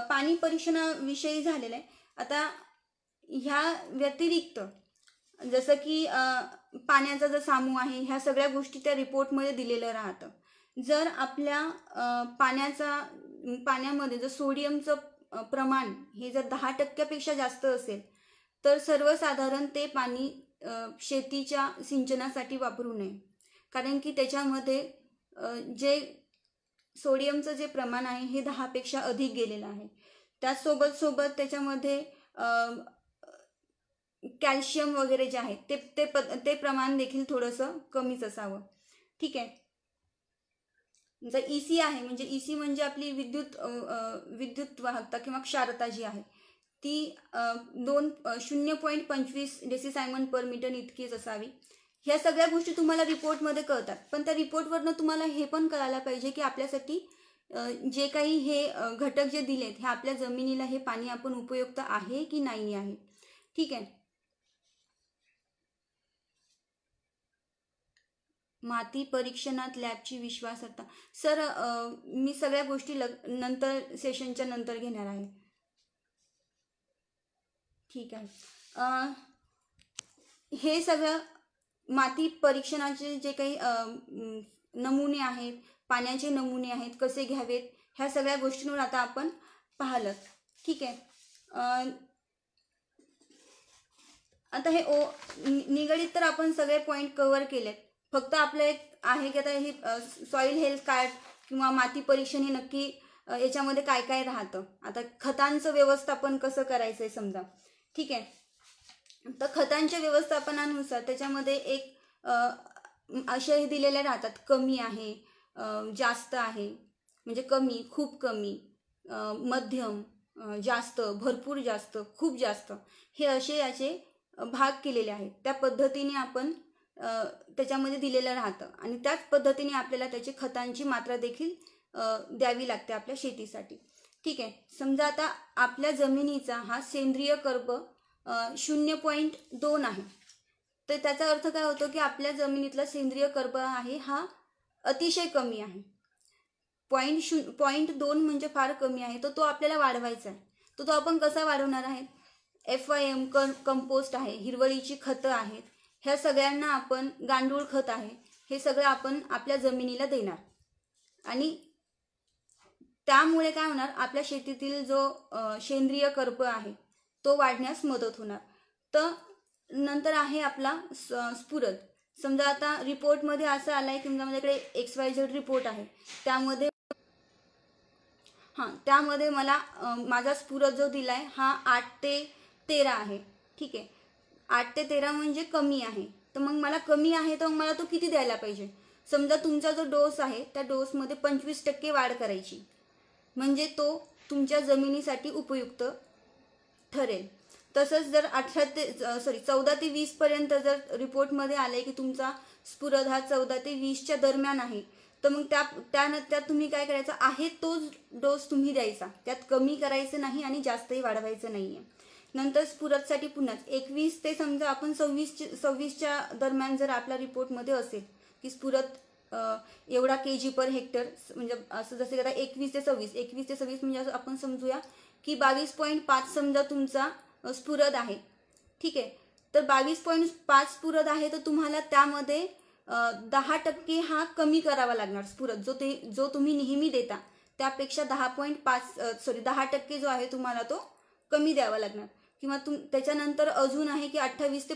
पाणी परीक्षणाविषयी झालेलं आहे आता ह्या व्यतिरिक्त जसं की पाण्याचा जो सामू आहे ह्या सगळ्या गोष्टी त्या रिपोर्टमध्ये दिलेलं राहतं जर आपल्या पाण्याचा पाण्यामध्ये जर सोडियमचं प्रमाण हे जर दहा टक्क्यापेक्षा जास्त असेल तर सर्वसाधारण ते पाणी शेतीच्या सिंचनासाठी वापरू नये कारण की त्याच्यामध्ये जे सोडियमचं जे प्रमाण आहे हे दहापेक्षा अधिक गेलेलं आहे त्याचसोबत सोबत त्याच्यामध्ये कॅल्शियम वगैरे जे आहे ते ते प ते प्रमाण देखील थोडंसं कमीच असावं ठीक आहे जर ई सी आहे म्हणजे ई e सी म्हणजे आपली विद्युत विद्युत वाहकता किंवा क्षारता जी आहे ती दोन शून्य पॉईंट पंचवीस सायमन पर मीटर इतकीच असावी ह्या सगळ्या गोष्टी तुम्हाला रिपोर्टमध्ये कळतात पण त्या रिपोर्टवरनं तुम्हाला हे पण कळायला पाहिजे की आपल्यासाठी जे काही हे घटक जे दिलेत हे आपल्या जमिनीला हे पाणी आपण उपयुक्त आहे की नाही आहे ठीक आहे माती परीक्षणात लॅबची विश्वासार्हता सर मी सगळ्या गोष्टी लग नंतर सेशनच्या नंतर घेणार आहे ठीक आहे हे सगळं माती परीक्षणाचे जे काही नमुने आहेत पाण्याचे नमुने आहेत कसे घ्यावेत ह्या सगळ्या गोष्टींवर आता आपण पाहिलं ठीक आहे आता हे ओ निगडीत तर आपण सगळे पॉईंट कवर केलेत फक्त आपलं एक आहे की आता हे सॉईल हेल्थ कार्ड किंवा माती परीक्षण हे नक्की याच्यामध्ये काय काय राहतं आता खतांचं व्यवस्थापन कसं करायचं आहे समजा ठीक आहे तर खतांच्या व्यवस्थापनानुसार त्याच्यामध्ये एक असे दिलेले राहतात कमी आहे जास्त आहे म्हणजे कमी खूप कमी मध्यम जास्त भरपूर जास्त खूप जास्त हे असे याचे भाग केलेले आहेत त्या पद्धतीने आपण त्याच्यामध्ये दिलेलं राहतं आणि त्याच पद्धतीने आपल्याला त्याची खतांची मात्रा देखील द्यावी लागते आपल्या शेतीसाठी ठीक आहे समजा आता आपल्या जमिनीचा हा सेंद्रिय कर्ब शून्य पॉईंट दोन आहे तर त्याचा अर्थ काय होतो की आपल्या जमिनीतला सेंद्रिय कर्ब आहे हा अतिशय कमी आहे पॉईंट शून पॉईंट दोन म्हणजे फार कमी आहे तर तो, तो आपल्याला वाढवायचा आहे तर तो, तो आपण कसा वाढवणार आहे एफ वाय एम कंपोस्ट आहे हिरवळीची खतं आहेत ह्या सगळ्यांना आपण गांडूळ खत आहे हे सगळं आपण आपल्या जमिनीला देणार आणि त्यामुळे काय होणार आपल्या शेतीतील जो सेंद्रिय कर्प आहे तो वाढण्यास मदत होणार तर नंतर आहे आपला स्फुरद समजा आता रिपोर्टमध्ये असं आलं आहे की समजा माझ्याकडे एक्स झेड रिपोर्ट आहे त्यामध्ये हां त्यामध्ये मला माझा स्फुरद जो दिला आहे हा आठ ते तेरा आहे ठीक आहे आठ ते तेरा म्हणजे कमी आहे तर मग मला कमी आहे तर मला तो किती द्यायला पाहिजे समजा तुमचा जो डोस आहे त्या डोसमध्ये पंचवीस टक्के वाढ करायची म्हणजे तो तुमच्या जमिनीसाठी उपयुक्त ठरेल तसंच जर अठरा ते सॉरी चौदा ते वीसपर्यंत जर रिपोर्टमध्ये आले की तुमचा स्फुरद हा चौदा ते वीसच्या दरम्यान आहे तर मग त्या त्यान त्यात तुम्ही काय करायचं आहे तोच डोस तुम्ही द्यायचा त्यात कमी करायचं नाही आणि जास्तही वाढवायचं नाही आहे नंतर स्फुरतसाठी पुन्हा एकवीस ते समजा आपण सव्वीस सव्वीसच्या दरम्यान जर आपल्या रिपोर्टमध्ये असेल की स्फुरत एवढा के जी पर हेक्टर म्हणजे असं जसे की आता एकवीस ते सव्वीस एकवीस ते सव्वीस म्हणजे असं आपण समजूया की बावीस पॉईंट पाच समजा तुमचा स्फुरद आहे ठीक आहे तर बावीस पॉईंट पाच स्फुरद आहे तर तुम्हाला त्यामध्ये दहा टक्के हा कमी करावा लागणार स्फुरद जो ते जो तुम्ही नेहमी देता त्यापेक्षा दहा पॉईंट पाच सॉरी दहा टक्के जो आहे तुम्हाला तो कमी द्यावा लागणार किंवा तुम त्याच्यानंतर अजून आहे की अठ्ठावीस ते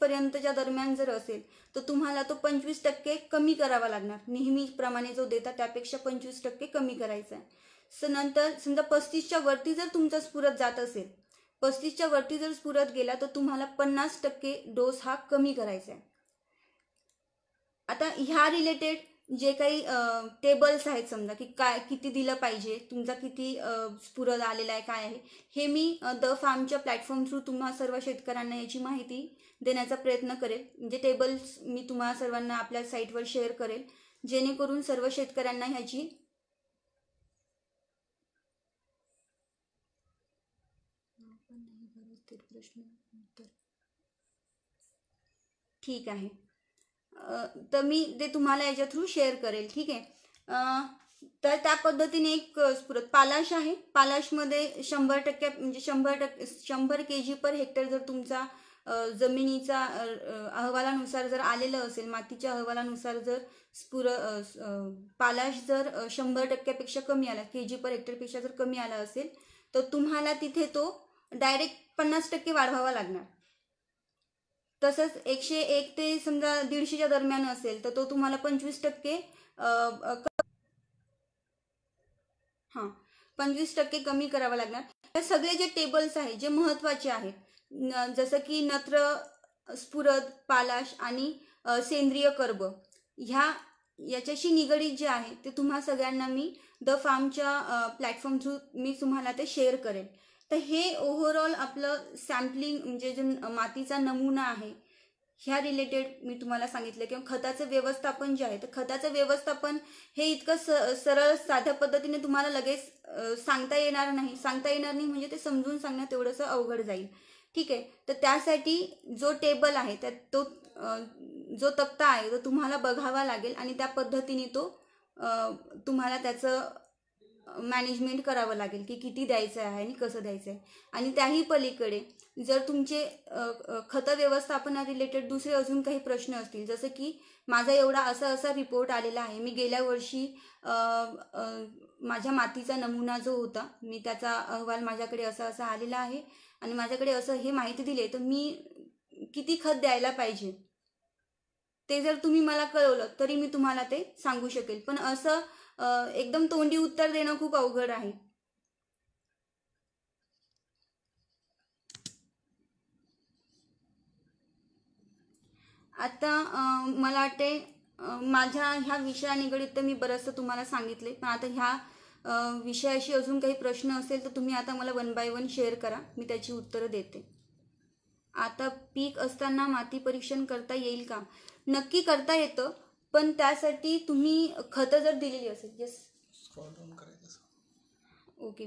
पर्यंतच्या दरम्यान जर असेल तर तुम्हाला तो पंचवीस टक्के कमी करावा लागणार नेहमीप्रमाणे जो देता त्यापेक्षा पंचवीस टक्के कमी करायचा आहे स नंतर समजा पस्तीसच्या वरती जर तुमचा स्फुरत जात असेल पस्तीसच्या वरती जर स्फुरत गेला तर तुम्हाला पन्नास टक्के डोस हा कमी करायचा आहे आता ह्या रिलेटेड जे काही टेबल्स आहेत समजा की काय किती दिलं पाहिजे तुमचा किती स्फुरद आलेला आहे काय आहे हे मी द फार्मच्या प्लॅटफॉर्म थ्रू तुम्हा सर्व शेतकऱ्यांना याची माहिती देण्याचा प्रयत्न करेल म्हणजे टेबल्स मी तुम्हा सर्वांना आपल्या साईटवर शेअर करेल जेणेकरून सर्व शेतकऱ्यांना ह्याची ठीक आहे तर मी ते तुम्हाला याच्या थ्रू शेअर करेल ठीक आहे तर त्या पद्धतीने एक स्फुरत पालाश आहे पालाशमध्ये शंभर टक्क्या म्हणजे शंभर टक्के शंभर के जी पर हेक्टर जर तुमचा जमिनीचा अहवालानुसार जर आलेलं असेल मातीच्या अहवालानुसार जर स्फुर पालाश जर शंभर टक्क्यापेक्षा कमी आला के जी पर हेक्टरपेक्षा जर कमी आला असेल तर तुम्हाला तिथे तो डायरेक्ट पन्नास टक्के वाढवावा लागणार तसंच एकशे एक ते समजा दीडशेच्या दरम्यान असेल तर तो तुम्हाला पंचवीस टक्के हां पंचवीस टक्के कमी करावा लागणार हे सगळे जे टेबल्स आहेत जे महत्त्वाचे आहेत जसं की नत्र स्फुरद पालाश आणि सेंद्रिय कर्ब ह्या याच्याशी निगडीत जे आहे ते तुम्हा सगळ्यांना मी द फार्मच्या प्लॅटफॉर्म थ्रू मी तुम्हाला ते शेअर करेल तर हे ओव्हरऑल आपलं सॅम्पलिंग म्हणजे जे मातीचा नमुना आहे ह्या रिलेटेड मी तुम्हाला सांगितलं किंवा खताचं व्यवस्थापन जे आहे तर खताचं व्यवस्थापन हे इतकं स सरळ साध्या पद्धतीने तुम्हाला लगेच सांगता येणार नाही सांगता येणार नाही म्हणजे ते समजून सांगणं तेवढंसं अवघड जाईल ठीक आहे तर त्यासाठी जो टेबल आहे त्या तो जो तक्ता आहे तो तुम्हाला बघावा लागेल आणि त्या पद्धतीने तो तुम्हाला त्याचं मॅनेजमेंट करावं लागेल की किती द्यायचं आहे आणि कसं द्यायचं आहे आणि त्याही पलीकडे जर तुमचे खत व्यवस्थापना रिलेटेड दुसरे अजून काही प्रश्न असतील जसं की माझा एवढा असा असा रिपोर्ट आलेला आहे मी गेल्या वर्षी माझ्या मातीचा नमुना जो होता मी त्याचा अहवाल माझ्याकडे असा असा आलेला आहे आणि माझ्याकडे असं हे माहिती दिली आहे तर मी किती खत द्यायला पाहिजे ते जर तुम्ही मला कळवलं तरी मी तुम्हाला ते सांगू शकेल पण असं एकदम तोंडी उत्तर देणं खूप अवघड आहे आता मला वाटते माझ्या ह्या विषयानिगडीत तर मी बरंचसं तुम्हाला सांगितले पण आता ह्या विषयाशी अजून काही प्रश्न असेल तर तुम्ही आता मला वन बाय वन शेअर करा मी त्याची उत्तरं देते आता पीक असताना माती परीक्षण करता येईल का नक्की करता येतं पण त्यासाठी तुम्ही खतं जर दिलेली असेल येस ओके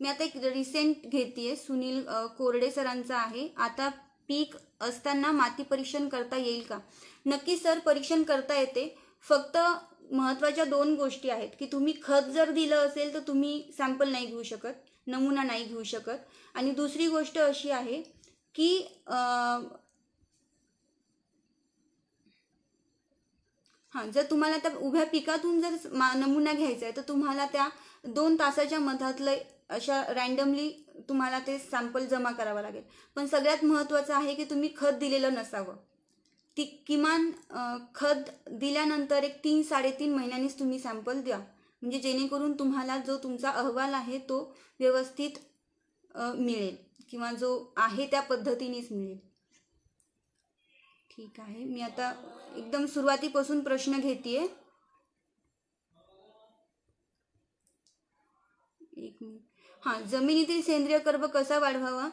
मी आता एक रिसेंट घेते सुनील कोरडे सरांचा आहे आता पीक असताना माती परीक्षण करता येईल का नक्की सर परीक्षण करता येते फक्त महत्वाच्या दोन गोष्टी आहेत की तुम्ही खत जर दिलं असेल तर तुम्ही सॅम्पल नाही घेऊ शकत नमुना नाही घेऊ शकत आणि दुसरी गोष्ट अशी आहे की हां जर तुम्हाला त्या उभ्या पिकातून जर नमुना घ्यायचा आहे तर तुम्हाला त्या दोन तासाच्या मधातलं अशा रँडमली तुम्हाला ते सॅम्पल जमा करावं लागेल पण सगळ्यात महत्त्वाचं आहे की तुम्ही खत दिलेलं नसावं ती किमान खत दिल्यानंतर एक तीन साडेतीन महिन्यांनीच तुम्ही सॅम्पल द्या म्हणजे जेणेकरून तुम्हाला जो तुमचा अहवाल आहे तो व्यवस्थित मिळेल किंवा जो आहे त्या पद्धतीनेच मिळेल ठीक आहे मी आता एकदम सुरुवातीपासून प्रश्न घेते एक मिनिट हां जमिनीतील सेंद्रिय कर्ब कसा वाढवावा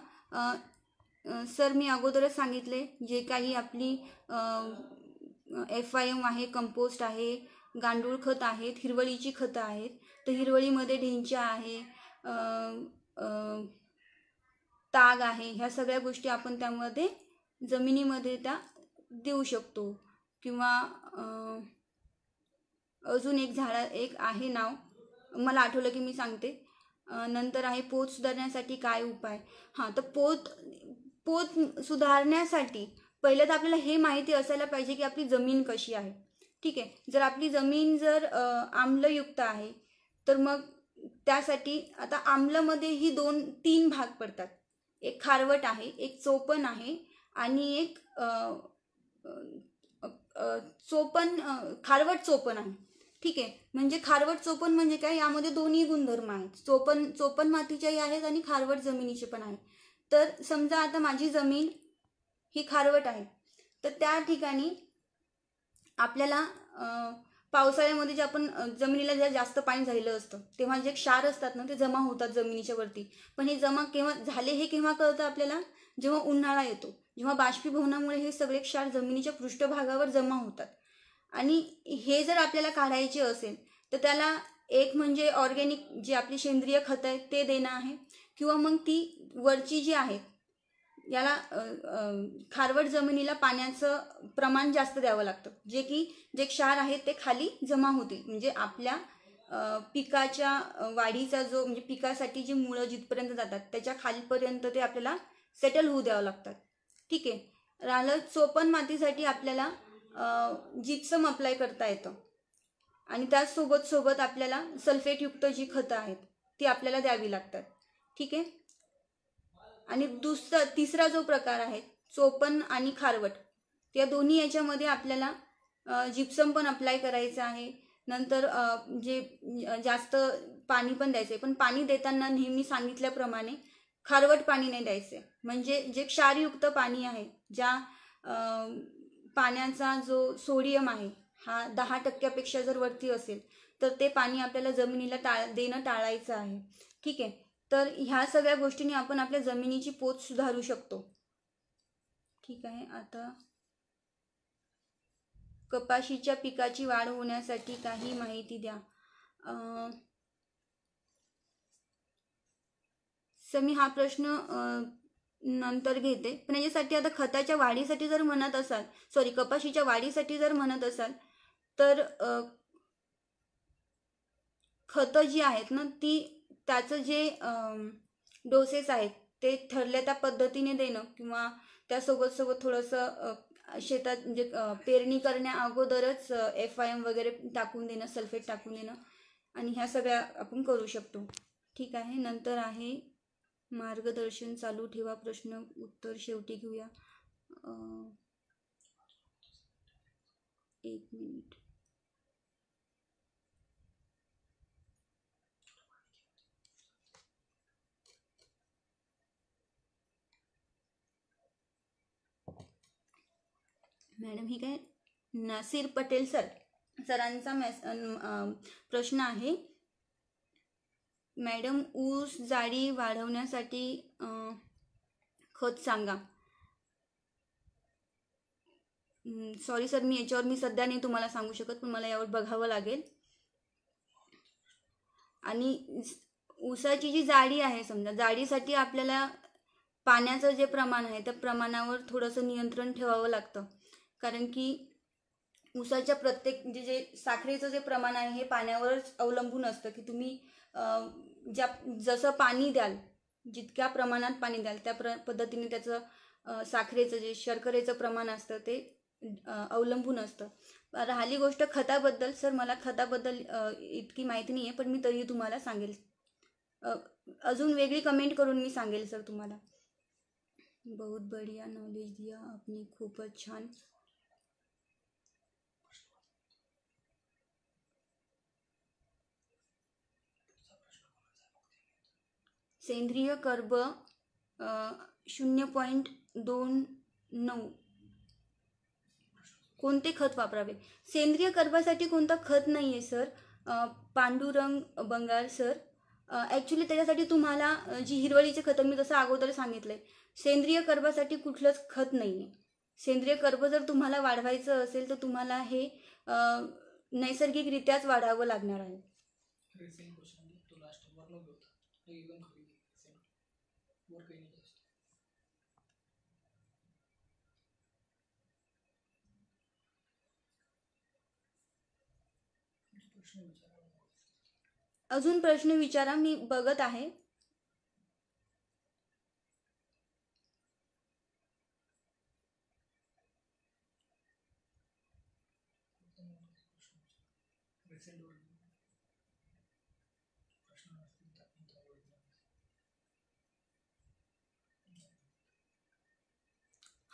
सर मी अगोदरच सांगितले जे काही आपली एफ आय एम आहे कंपोस्ट आहे गांडूळ खत आहेत हिरवळीची खतं आहेत तर हिरवळीमध्ये ढेंचा आहे ताग आहे ह्या सगळ्या गोष्टी आपण त्यामध्ये जमिनीमध्ये त्या देऊ शकतो किंवा अजून एक झाडा एक आहे नाव मला आठवलं की मी सांगते नंतर आहे पोत सुधारण्यासाठी काय उपाय हां तर पोत पोत सुधारण्यासाठी पहिलं तर आपल्याला हे माहिती असायला पाहिजे की आपली जमीन कशी आहे ठीक आहे जर आपली जमीन जर आम्लयुक्त आहे तर मग त्यासाठी आता आम्लमध्ये ही दोन तीन भाग पडतात एक खारवट आहे एक चोपण आहे आणि एक चोपन खारवट चोपन आहे ठीक आहे म्हणजे खारवट चोपन म्हणजे काय यामध्ये दोन्ही गुणधर्म आहेत चोपन चोपन मातीच्याही आहेत आणि खारवट जमिनीचे पण आहे तर समजा आता माझी जमीन ही खारवट आहे तर त्या ठिकाणी आपल्याला पावसाळ्यामध्ये जे आपण जमिनीला ज्या जास्त पाणी झालेलं असतं तेव्हा जे क्षार असतात ना ते जमा होतात जमिनीच्या वरती पण हे जमा केव्हा झाले हे केव्हा कळतं आपल्याला जेव्हा उन्हाळा येतो जेव्हा बाष्पीभवनामुळे हे सगळे क्षार जमिनीच्या पृष्ठभागावर जमा होतात आणि हे जर आपल्याला काढायचे असेल तर त्याला एक म्हणजे ऑर्गेनिक जे आपली सेंद्रिय खतं आहे ते देणं आहे किंवा मग ती वरची जी आहे याला खारवट जमिनीला पाण्याचं प्रमाण जास्त द्यावं लागतं जे की जे क्षार आहेत ते खाली जमा होतील म्हणजे आपल्या पिकाच्या वाढीचा जो म्हणजे पिकासाठी जी मुळं जिथपर्यंत जातात त्याच्या खालीपर्यंत ते आपल्याला सेटल होऊ द्यावं लागतात ठीक आहे राहिलं चोपन मातीसाठी आपल्याला जिप्सम अप्लाय करता येतं आणि त्याचसोबत सोबत आपल्याला सल्फेटयुक्त जी खतं आहेत ती आपल्याला द्यावी लागतात ठीक आहे आणि दुसरा तिसरा जो प्रकार आहे चोपन आणि खारवट या दोन्ही याच्यामध्ये आपल्याला जिप्सम पण अप्लाय करायचं आहे नंतर जे जास्त पाणी पण द्यायचं आहे पण पाणी देताना नेहमी सांगितल्याप्रमाणे खारवट पाणी नाही द्यायचे म्हणजे जे क्षारयुक्त पाणी आहे ज्या पाण्याचा जो सोडियम आहे हा दहा टक्क्यापेक्षा जर वरती असेल तर ते पाणी आपल्याला जमिनीला टाळ देणं टाळायचं आहे ठीक आहे तर ह्या सगळ्या गोष्टीने आपण आपल्या जमिनीची पोत सुधारू शकतो ठीक आहे आता कपाशीच्या पिकाची वाढ होण्यासाठी काही माहिती द्या सर मी हा प्रश्न नंतर घेते पण याच्यासाठी आता खताच्या वाढीसाठी जर म्हणत असाल सॉरी कपाशीच्या वाढीसाठी जर म्हणत असाल तर खतं जी आहेत ना ती त्याचं जे डोसेस आहेत ते ठरल्या त्या पद्धतीने देणं किंवा त्यासोबत सोबत थोडंसं शेतात म्हणजे पेरणी करण्या अगोदरच एफ आय एम वगैरे टाकून देणं सल्फेट टाकून देणं आणि ह्या सगळ्या आपण करू शकतो ठीक आहे नंतर आहे मार्गदर्शन चालू ठेवा प्रश्न उत्तर शेवटी घेऊया एक मिनिट मॅडम ही काय नासिर पटेल सर सरांचा मेस प्रश्न आहे मॅडम ऊस जाडी वाढवण्यासाठी खत सांगा सॉरी सर मी याच्यावर मी सध्या नाही तुम्हाला सांगू शकत पण मला यावर बघावं लागेल आणि ऊसाची जी जाडी आहे समजा जाडीसाठी आपल्याला पाण्याचं जे प्रमाण आहे त्या प्रमाणावर थोडंसं नियंत्रण ठेवावं लागतं कारण की ऊसाच्या प्रत्येक जे जे साखरेचं जे प्रमाण आहे हे पाण्यावरच अवलंबून असतं की तुम्ही ज्या जसं पाणी द्याल जितक्या प्रमाणात पाणी द्याल त्या प्र पद्धतीने त्याचं साखरेचं जे शर्करेचं प्रमाण असतं ते अवलंबून असतं राहिली गोष्ट खताबद्दल सर मला खताबद्दल इतकी माहिती नाही आहे पण मी तरी तुम्हाला सांगेल अजून वेगळी कमेंट करून मी सांगेल सर तुम्हाला बहुत बढिया नॉलेज दिया आपने खूपच छान सेंद्रिय कर्ब शून्य पॉईंट दोन नऊ कोणते खत वापरावे सेंद्रिय कर्बासाठी कोणतं खत नाही आहे sir Pandurang Bangal sir actually त्याच्यासाठी तुम्हाला जी हिरवळीचे खतं मी जसं अगोदर सांगितलं आहे सेंद्रिय कर्बासाठी कुठलंच खत नाही आहे सेंद्रिय कर्ब जर तुम्हाला वाढवायचं असेल तर तुम्हाला हे नैसर्गिकरित्याच वाढावं लागणार आहे अजून प्रश्न विचारा मी बघत आहे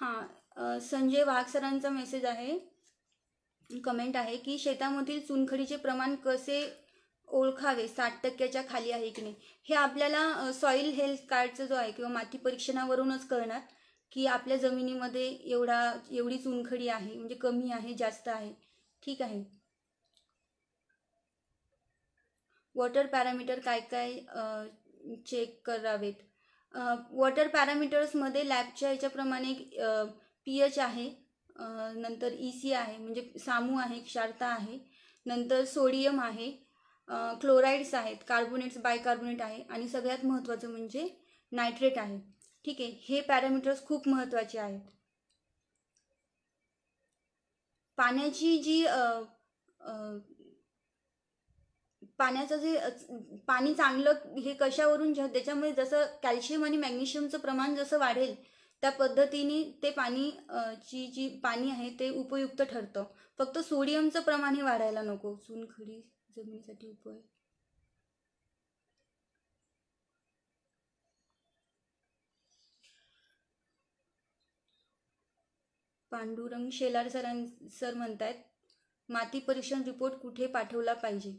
हा संजय वाघसरांचा मेसेज आहे कमेंट आहे की शेतामधील चुनखडीचे प्रमाण कसे ओळखावे साठ टक्क्याच्या खाली आहे की नाही हे आपल्याला सॉइल हेल्थ कार्डचं जो आहे किंवा माती परीक्षणावरूनच कळणार की आपल्या जमिनीमध्ये एवढा एवढी चुनखडी आहे म्हणजे कमी आहे जास्त आहे ठीक आहे वॉटर पॅरामीटर काय काय चेक करावेत वॉटर पॅरामीटर्समध्ये लॅबच्या याच्याप्रमाणे पी एच आहे नंतर ई e सी आहे म्हणजे सामू आहे क्षारता आहे नंतर सोडियम आहे क्लोराईड्स आहेत कार्बोनेट्स बायकार्बोनेट आहे आणि सगळ्यात महत्त्वाचं म्हणजे नायट्रेट आहे ठीक आहे हे पॅरामीटर्स खूप महत्त्वाचे आहेत पाण्याची जी पाण्याचं जे पाणी चांगलं हे कशावरून ज्याच्यामुळे जसं कॅल्शियम आणि मॅग्नेशियमचं प्रमाण जसं वाढेल त्या पद्धतीने ते पाणी ची जी पाणी आहे ते उपयुक्त ठरतं फक्त सोडियमचं प्रमाण हे वाढायला नको चुनखडी जमिनीसाठी उपाय पांडुरंग शेलार सरां सर म्हणतायत माती परीक्षण रिपोर्ट कुठे पाठवला पाहिजे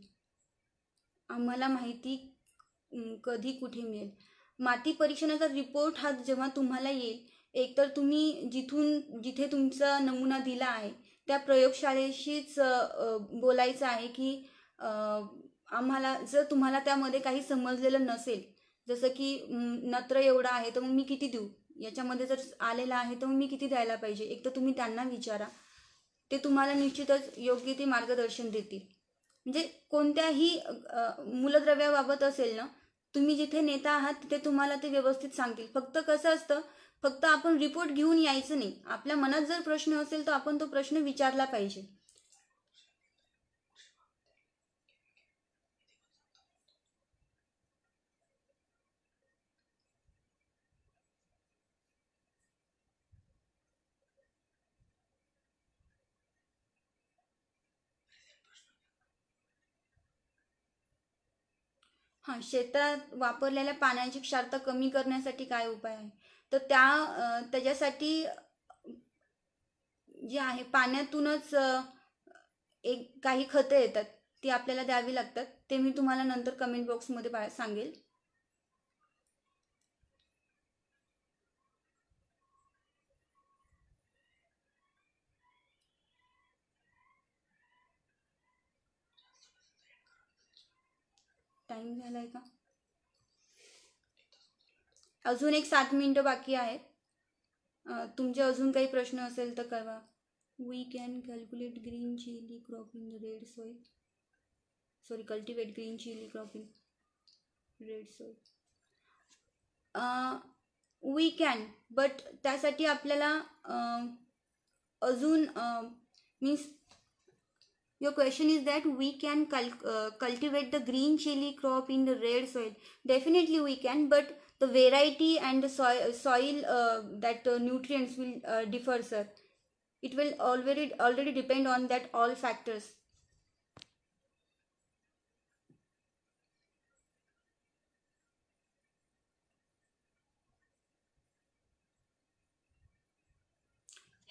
आम्हाला माहिती कधी कुठे मिळेल माती परीक्षणाचा रिपोर्ट हा जेव्हा तुम्हाला येईल एकतर तुम्ही जिथून जिथे तुमचा नमुना दिला आहे त्या प्रयोगशाळेशीच बोलायचं आहे की आम्हाला जर तुम्हाला त्यामध्ये काही समजलेलं नसेल जसं की नत्र एवढा आहे तर मग मी किती देऊ याच्यामध्ये जर आलेला आहे तर मग मी किती द्यायला पाहिजे एक तर तुम्ही त्यांना विचारा ते तुम्हाला निश्चितच योग्य ते मार्गदर्शन देतील म्हणजे कोणत्याही मूलद्रव्याबाबत असेल ना तुम्ही जिथे नेता आहात तिथे तुम्हाला ते व्यवस्थित सांगतील फक्त कसं असतं फक्त आपण रिपोर्ट घेऊन यायचं नाही आपल्या मनात जर प्रश्न असेल तर आपण तो प्रश्न विचारला पाहिजे शेतात वापरलेल्या पाण्याची क्षारता कमी करण्यासाठी काय उपाय आहे तर त्या त्याच्यासाठी जे आहे पाण्यातूनच एक काही खतं येतात ती आपल्याला द्यावी लागतात ते मी तुम्हाला नंतर कमेंट बॉक्समध्ये सांगेल टाईम झाला का अजून एक सात मिनटं बाकी आहेत तुमचे अजून काही प्रश्न असेल तर कळवा we can calculate green chilli cropping in red soil sorry cultivate green chilli cropping red soil we can but त्यासाठी आपल्याला अजून means your question is that we can uh, cultivate the green chili crop in the red soil definitely we can but the variety and the soil, soil uh, that uh, nutrients will uh, differ sir it will already already depend on that all factors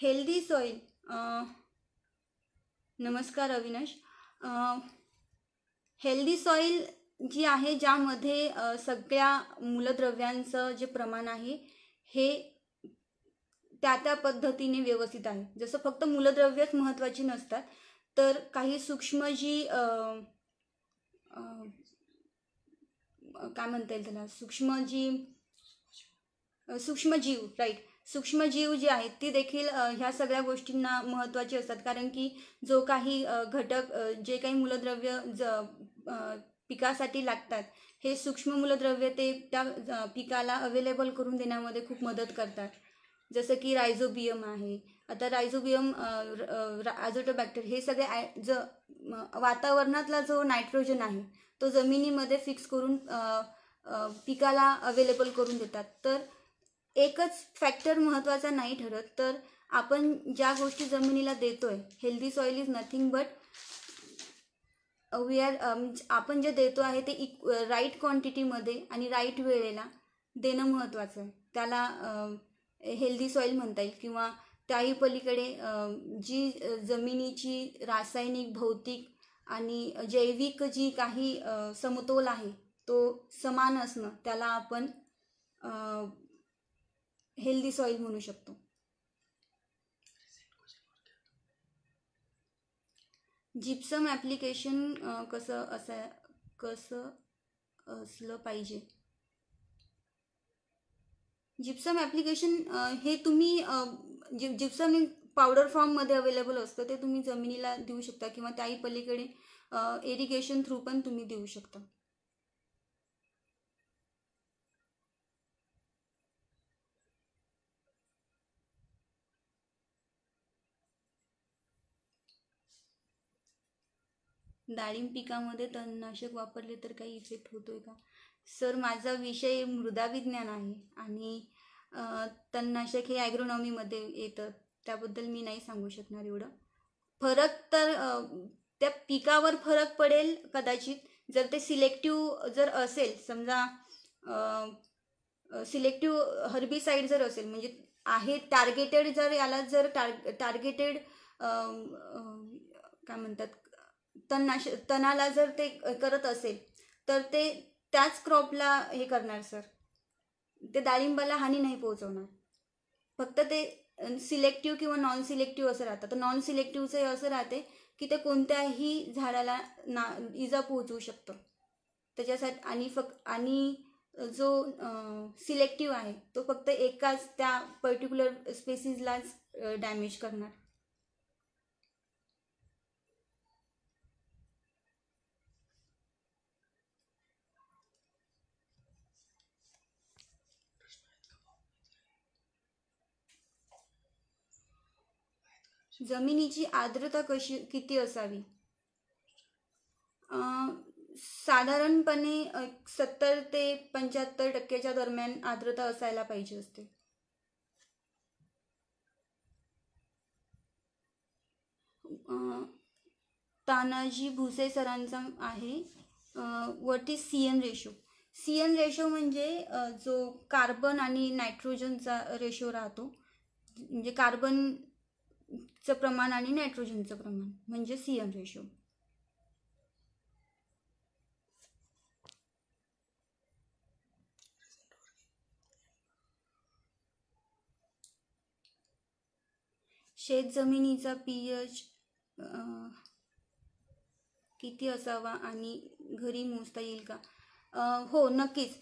healthy soil uh, नमस्कार Avinash healthy soil जी आहे ज्यामध्ये सगळ्या मूलद्रव्यांचं जे प्रमाण आहे हे त्या त्या पद्धतीने व्यवस्थित आहे जसं फक्त मूलद्रव्यच महत्त्वाची नसतात तर काही सूक्ष्म जी काय म्हणता येईल त्याला सूक्ष्म जी सूक्ष्मजीव राईट सूक्ष्मजीव जे आहेत ती देखील ह्या सगळ्या गोष्टींना महत्त्वाची असतात कारण की जो काही घटक जे काही मूलद्रव्य ज पिकासाठी लागतात हे सूक्ष्म मूलद्रव्य ते त्या पिकाला अवेलेबल करून देण्यामध्ये खूप मदत करतात जसं की रायझोबियम आहे आता रायझोबियम आझोटोबॅक्टर हे सगळे आय ज वातावरणातला जो नायट्रोजन आहे तो जमिनीमध्ये फिक्स करून पिकाला अवेलेबल करून देतात तर एकच फॅक्टर महत्त्वाचा नाही ठरत तर आपण ज्या गोष्टी जमिनीला देतोय healthy soil is nothing but we are आपण जे देतो आहे ते इक राईट क्वांटिटीमध्ये आणि राईट वेळेला देणं महत्त्वाचं आहे त्याला हेल्दी सॉईल म्हणता येईल किंवा त्याही पलीकडे जी जमिनीची रासायनिक भौतिक आणि जैविक जी काही समतोल आहे तो समान असणं त्याला आपण हेल्दी सॉईल म्हणू शकतो जिप्सम ॲप्लिकेशन कसं असं कसं असलं पाहिजे जिप्सम ॲप्लिकेशन हे तुम्ही जि जिप्सम पावडर फॉर्ममध्ये अवेलेबल असतं ते तुम्ही जमिनीला देऊ शकता किंवा त्याही पलीकडे इरिगेशन थ्रू पण तुम्ही देऊ शकता डाळिंब पिकामध्ये तणनाशक वापरले तर काही इफेक्ट होतो का सर माझा विषय मृदा विज्ञान आहे आणि तणनाशक हे ॲग्रोनॉमीमध्ये येतं त्याबद्दल मी नाही सांगू शकणार एवढं फरक तर त्या पिकावर फरक पडेल कदाचित जर ते सिलेक्टिव्ह जर असेल समजा सिलेक्टिव्ह हर्बिसाईड जर असेल म्हणजे आहे टार्गेटेड जर याला जर टार्ग टार्गेटेड काय म्हणतात तणनाश तणाला जर ते करत असेल तर ते त्याच क्रॉपला हे करणार सर ते डाळिंबाला हानी नाही पोहोचवणार फक्त ते सिलेक्टिव्ह किंवा नॉन सिलेक्टिव्ह असं राहतं तर नॉन सिलेक्टिव्हचं हे असं राहते की ते कोणत्याही झाडाला ना इजा पोहोचवू शकतं त्याच्यासाठी आणि फक्त आणि जो सिलेक्टिव्ह आहे तो फक्त एकाच त्या पर्टिक्युलर स्पेसिसलाच डॅमेज करणार जमिनीची आर्द्रता कशी किती असावी साधारणपणे सत्तर ते पंच्याहत्तर टक्क्याच्या दरम्यान आर्द्रता असायला पाहिजे असते तानाजी भुसे सरांचा आहे what is C N ratio C N ratio म्हणजे जो कार्बन आणि नायट्रोजनचा रेशो राहतो म्हणजे कार्बन चं प्रमाण आणि नायट्रोजनचं प्रमाण म्हणजे सी रेशो शेत जमिनीचा पीएच किती असावा आणि घरी मोजता येईल का हो नक्कीच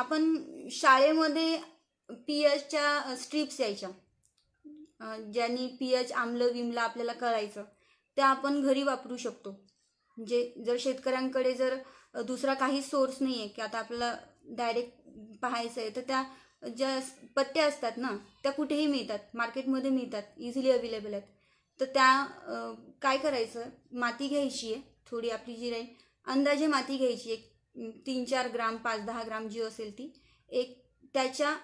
आपण शाळेमध्ये पी एचच्या स्ट्रिप्स यायच्या ज्यांनी पी एच आम्ल विमलं आपल्याला करायचं त्या आपण घरी वापरू शकतो म्हणजे जर शेतकऱ्यांकडे जर दुसरा काही सोर्स नाही आहे की आता आपल्याला डायरेक्ट पाहायचं आहे तर त्या ज्या पत्त्या असतात ना त्या कुठेही मिळतात मार्केटमध्ये मिळतात इझिली अवेलेबल आहेत तर त्या काय करायचं माती घ्यायची आहे थोडी आपली जी राहील अंदाजे माती घ्यायची एक तीन चार ग्राम पाच दहा ग्राम जी असेल ती एक त्याच्या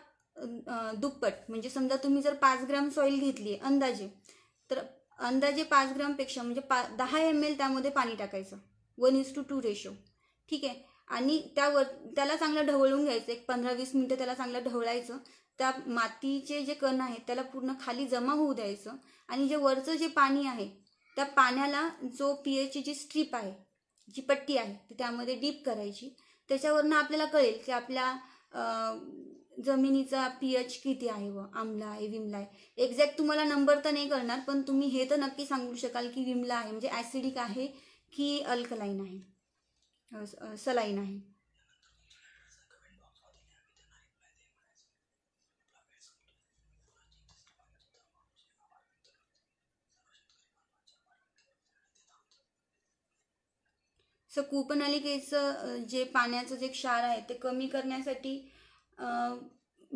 दुप्पट म्हणजे समजा तुम्ही जर पाच ग्रॅम सॉईल घेतली अंदाजे तर अंदाजे पाच ग्रामपेक्षा म्हणजे पा दहा एम एल त्यामध्ये पाणी टाकायचं one is to two ratio ठीक आहे आणि त्यावर त्याला चांगलं ढवळून घ्यायचं एक पंधरा वीस मिनटं त्याला चांगलं ढवळायचं त्या मातीचे जे कण आहेत त्याला पूर्ण खाली जमा होऊ द्यायचं आणि जे वरचं जे पाणी आहे त्या पाण्याला जो पीएची जी स्ट्रीप आहे जी पट्टी आहे ती त्यामध्ये डीप करायची त्याच्यावरनं आपल्याला कळेल की आपल्या जमिनीचा पी एच किती आहे व आमला आहे विमला आहे एक्झॅक्ट तुम्हाला नंबर तर नाही करणार पण तुम्ही हे तर नक्की सांगू शकाल की विमला आहे म्हणजे ॲसिडिक आहे की अल्कलाईन आहे सलाईन आहे सो कुपनलिकेचं जे पाण्याचं जे क्षार आहे ते कमी करण्यासाठी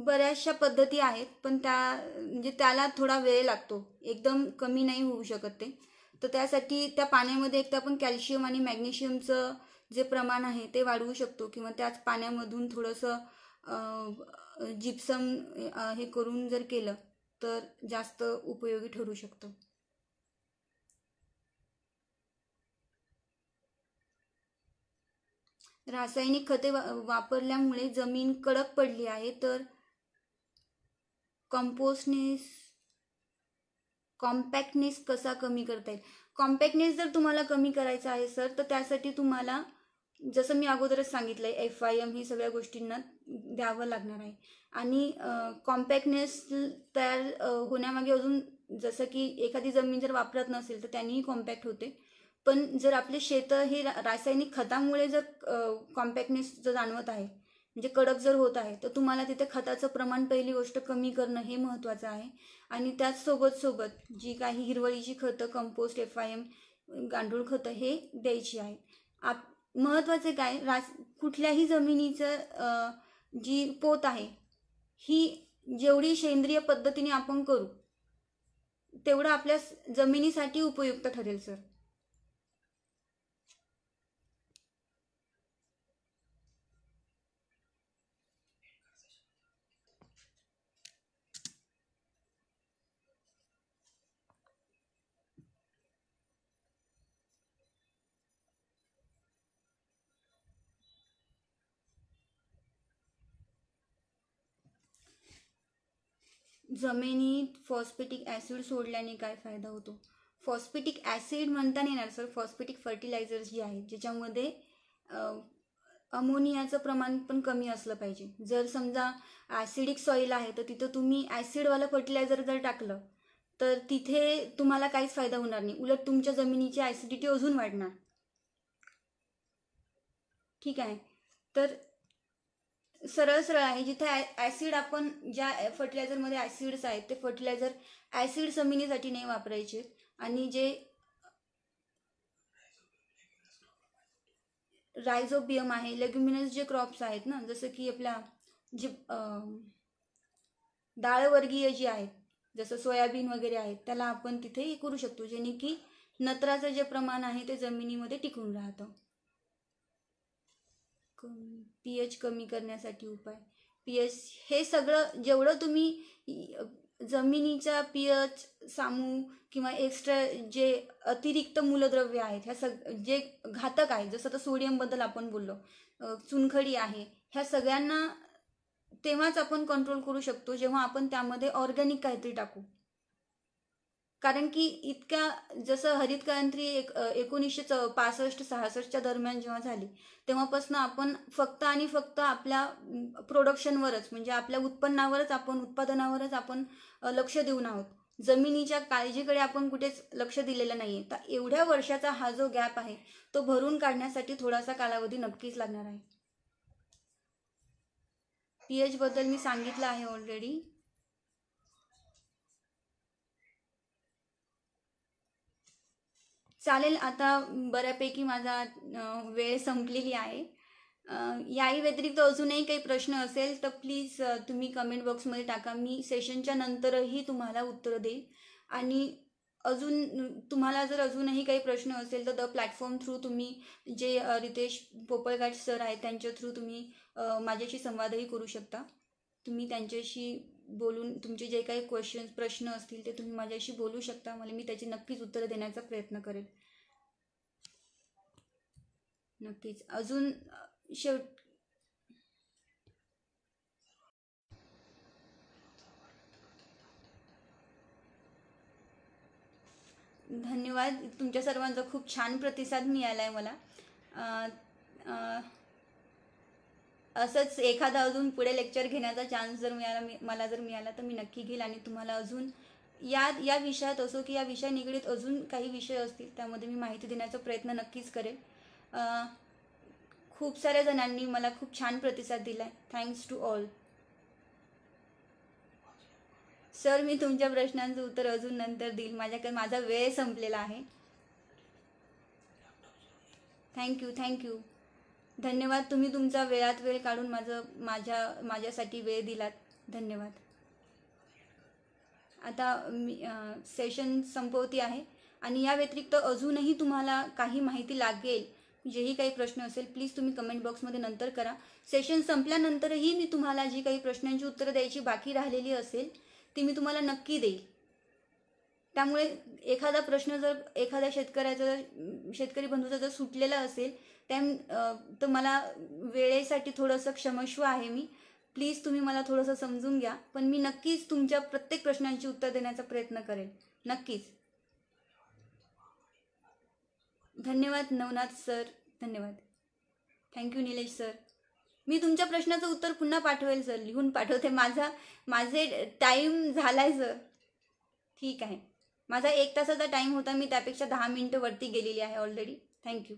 बऱ्याचशा पद्धती आहेत पण त्या म्हणजे त्याला थोडा वेळ लागतो एकदम कमी नाही होऊ शकत ते तर त्यासाठी त्या पाण्यामध्ये एक तर आपण कॅल्शियम आणि मॅग्नेशियमचं जे प्रमाण आहे ते वाढवू शकतो किंवा त्याच पाण्यामधून थोडंसं जिप्सम हे करून जर केलं तर जास्त उपयोगी ठरू शकतं रासायनिक खते वापरल्यामुळे जमीन कडक पडली आहे तर कंपोस्टनेस कॉम्पॅक्टनेस कसा कमी करता येईल कॉम्पॅक्टनेस जर तुम्हाला कमी करायचा आहे सर तर त्यासाठी तुम्हाला जसं मी अगोदरच सांगितलं आहे एफ आय एम ही सगळ्या गोष्टींना द्यावं लागणार आहे आणि कॉम्पॅक्टनेस तयार होण्यामागे अजून जसं की एखादी जमीन जर वापरत नसेल तर त्यांनीही कॉम्पॅक्ट होते पण जर आपले शेतं हे रासायनिक खतामुळे जर कॉम्पॅक्टनेस जर जाणवत आहे म्हणजे कडक जर होत आहे तर तुम्हाला तिथे खताचं प्रमाण पहिली गोष्ट कमी करणं हे महत्त्वाचं आहे आणि त्याचसोबत सोबत जी काही हिरवळीची खतं कंपोस्ट एफ आय एम गांडूळ खतं हे द्यायची आहे आप महत्त्वाचे काय रास कुठल्याही जमिनीचं जी पोत आहे ही जेवढी सेंद्रिय पद्धतीने आपण करू तेवढं आपल्या जमिनीसाठी उपयुक्त ठरेल सर जमिनीत फॉस्फेटिक ॲसिड सोडल्याने काय फायदा होतो फॉस्फेटिक ॲसिड म्हणता नाही येणार सर फॉस्फेटिक फर्टिलायझर जे आहे ज्याच्यामध्ये अमोनियाचं प्रमाण पण कमी असलं पाहिजे जर समजा ऍसिडिक सॉईल आहे तर तिथं तुम्ही ॲसिडवालं फर्टिलायझर जर टाकलं तर तिथे तुम्हाला काहीच फायदा होणार नाही उलट तुमच्या जमिनीची ॲसिडिटी अजून वाढणार ठीक आहे तर सरळ सरळ आहे जिथे ऍसिड ॲसिड आपण ज्या फर्टिलायझरमध्ये ॲसिड्स आहेत ते फर्टिलायझर ॲसिड जमिनीसाठी नाही वापरायचे आणि जे रायझोबियम आहे लेग्युमिनस जे क्रॉप्स आहेत ना जसं की आपल्या जे डाळवर्गीय जी आहेत जसं सोयाबीन वगैरे आहेत त्याला आपण तिथे करू शकतो जेणे की नत्राचं जे प्रमाण आहे ते जमिनीमध्ये टिकून राहतं पी एच कमी करण्यासाठी उपाय पी एच हे सगळं जेवढं तुम्ही जमिनीचा पी एच सामू किंवा एक्स्ट्रा जे अतिरिक्त मूलद्रव्य आहेत ह्या सग जे घातक आहेत जसं तर सोडियमबद्दल आपण बोललो चुनखडी आहे ह्या सगळ्यांना तेव्हाच आपण कंट्रोल करू शकतो जेव्हा आपण त्यामध्ये ऑर्गॅनिक काहीतरी टाकू कारण की इतक्या जसं हरित क्रांती एक एकोणीसशे च पासष्ट सहासष्टच्या दरम्यान जेव्हा झाली तेव्हापासून आपण फक्त आणि फक्त आपल्या प्रोडक्शनवरच म्हणजे आपल्या उत्पन्नावरच आपण उत्पादनावरच आपण लक्ष देऊन आहोत जमिनीच्या काळजीकडे आपण कुठेच लक्ष दिलेलं नाही आहे तर एवढ्या वर्षाचा हा जो गॅप आहे तो भरून काढण्यासाठी थोडासा कालावधी नक्कीच लागणार आहे पी बद्दल मी सांगितलं आहे ऑलरेडी चालेल आता बऱ्यापैकी माझा वेळ संपलेली आहे याही व्यतिरिक्त अजूनही काही प्रश्न असेल तर प्लीज तुम्ही कमेंट बॉक्समध्ये टाका मी सेशनच्या नंतरही तुम्हाला उत्तर देईल आणि अजून तुम्हाला जर अजूनही काही प्रश्न असेल तर द प्लॅटफॉर्म थ्रू तुम्ही जे रितेश पोपळघाट सर आहेत त्यांच्या थ्रू तुम्ही माझ्याशी संवादही करू शकता तुम्ही त्यांच्याशी बोलून तुमचे जे काही क्वेश्चन्स प्रश्न असतील ते तुम्ही माझ्याशी बोलू शकता मला मी त्याची नक्कीच उत्तर देण्याचा प्रयत्न करेल नक्कीच अजून शेवट धन्यवाद तुमच्या सर्वांचा खूप छान प्रतिसाद मिळाला आहे मला असंच एखादा अजून पुढे लेक्चर घेण्याचा चान्स जर मिळाला मला जर मिळाला तर मी नक्की घेईल आणि तुम्हाला अजून या या विषयात असो की या विषय निगडीत अजून काही विषय असतील त्यामध्ये मी माहिती देण्याचा प्रयत्न नक्कीच करेल खूप साऱ्या जणांनी मला खूप छान प्रतिसाद दिला आहे थँक्स टू ऑल सर मी तुमच्या प्रश्नांचं उत्तर अजून नंतर देईल माझ्याकडे माझा वेळ संपलेला आहे थँक्यू थँक्यू धन्यवाद तुम्ही तुमचा वेळात वेळ काढून माझं माझ्या माझ्यासाठी वेळ दिलात धन्यवाद आता मी सेशन संपवती आहे आणि या व्यतिरिक्त अजूनही तुम्हाला काही माहिती लागेल जेही काही प्रश्न असेल प्लीज तुम्ही कमेंट बॉक्समध्ये नंतर करा सेशन संपल्यानंतरही मी तुम्हाला जी काही प्रश्नांची उत्तरं द्यायची बाकी राहिलेली असेल ती मी तुम्हाला नक्की देईल त्यामुळे एखादा प्रश्न जर एखाद्या शेतकऱ्याचा शेतकरी बंधूचा जर सुटलेला असेल टाईम तर मला वेळेसाठी थोडंसं क्षमश्व आहे मी प्लीज तुम्ही मला थोडंसं समजून घ्या पण मी नक्कीच तुमच्या प्रत्येक प्रश्नांची उत्तर देण्याचा प्रयत्न करेन नक्कीच धन्यवाद नवनाथ सर धन्यवाद थँक्यू निलेश सर मी तुमच्या प्रश्नाचं उत्तर पुन्हा पाठवेल सर लिहून पाठवते माझा माझे टाईम झाला आहे सर ठीक आहे माझा एक तासाचा टाईम होता मी त्यापेक्षा दहा मिनटं वरती गेलेली आहे ऑलरेडी थँक्यू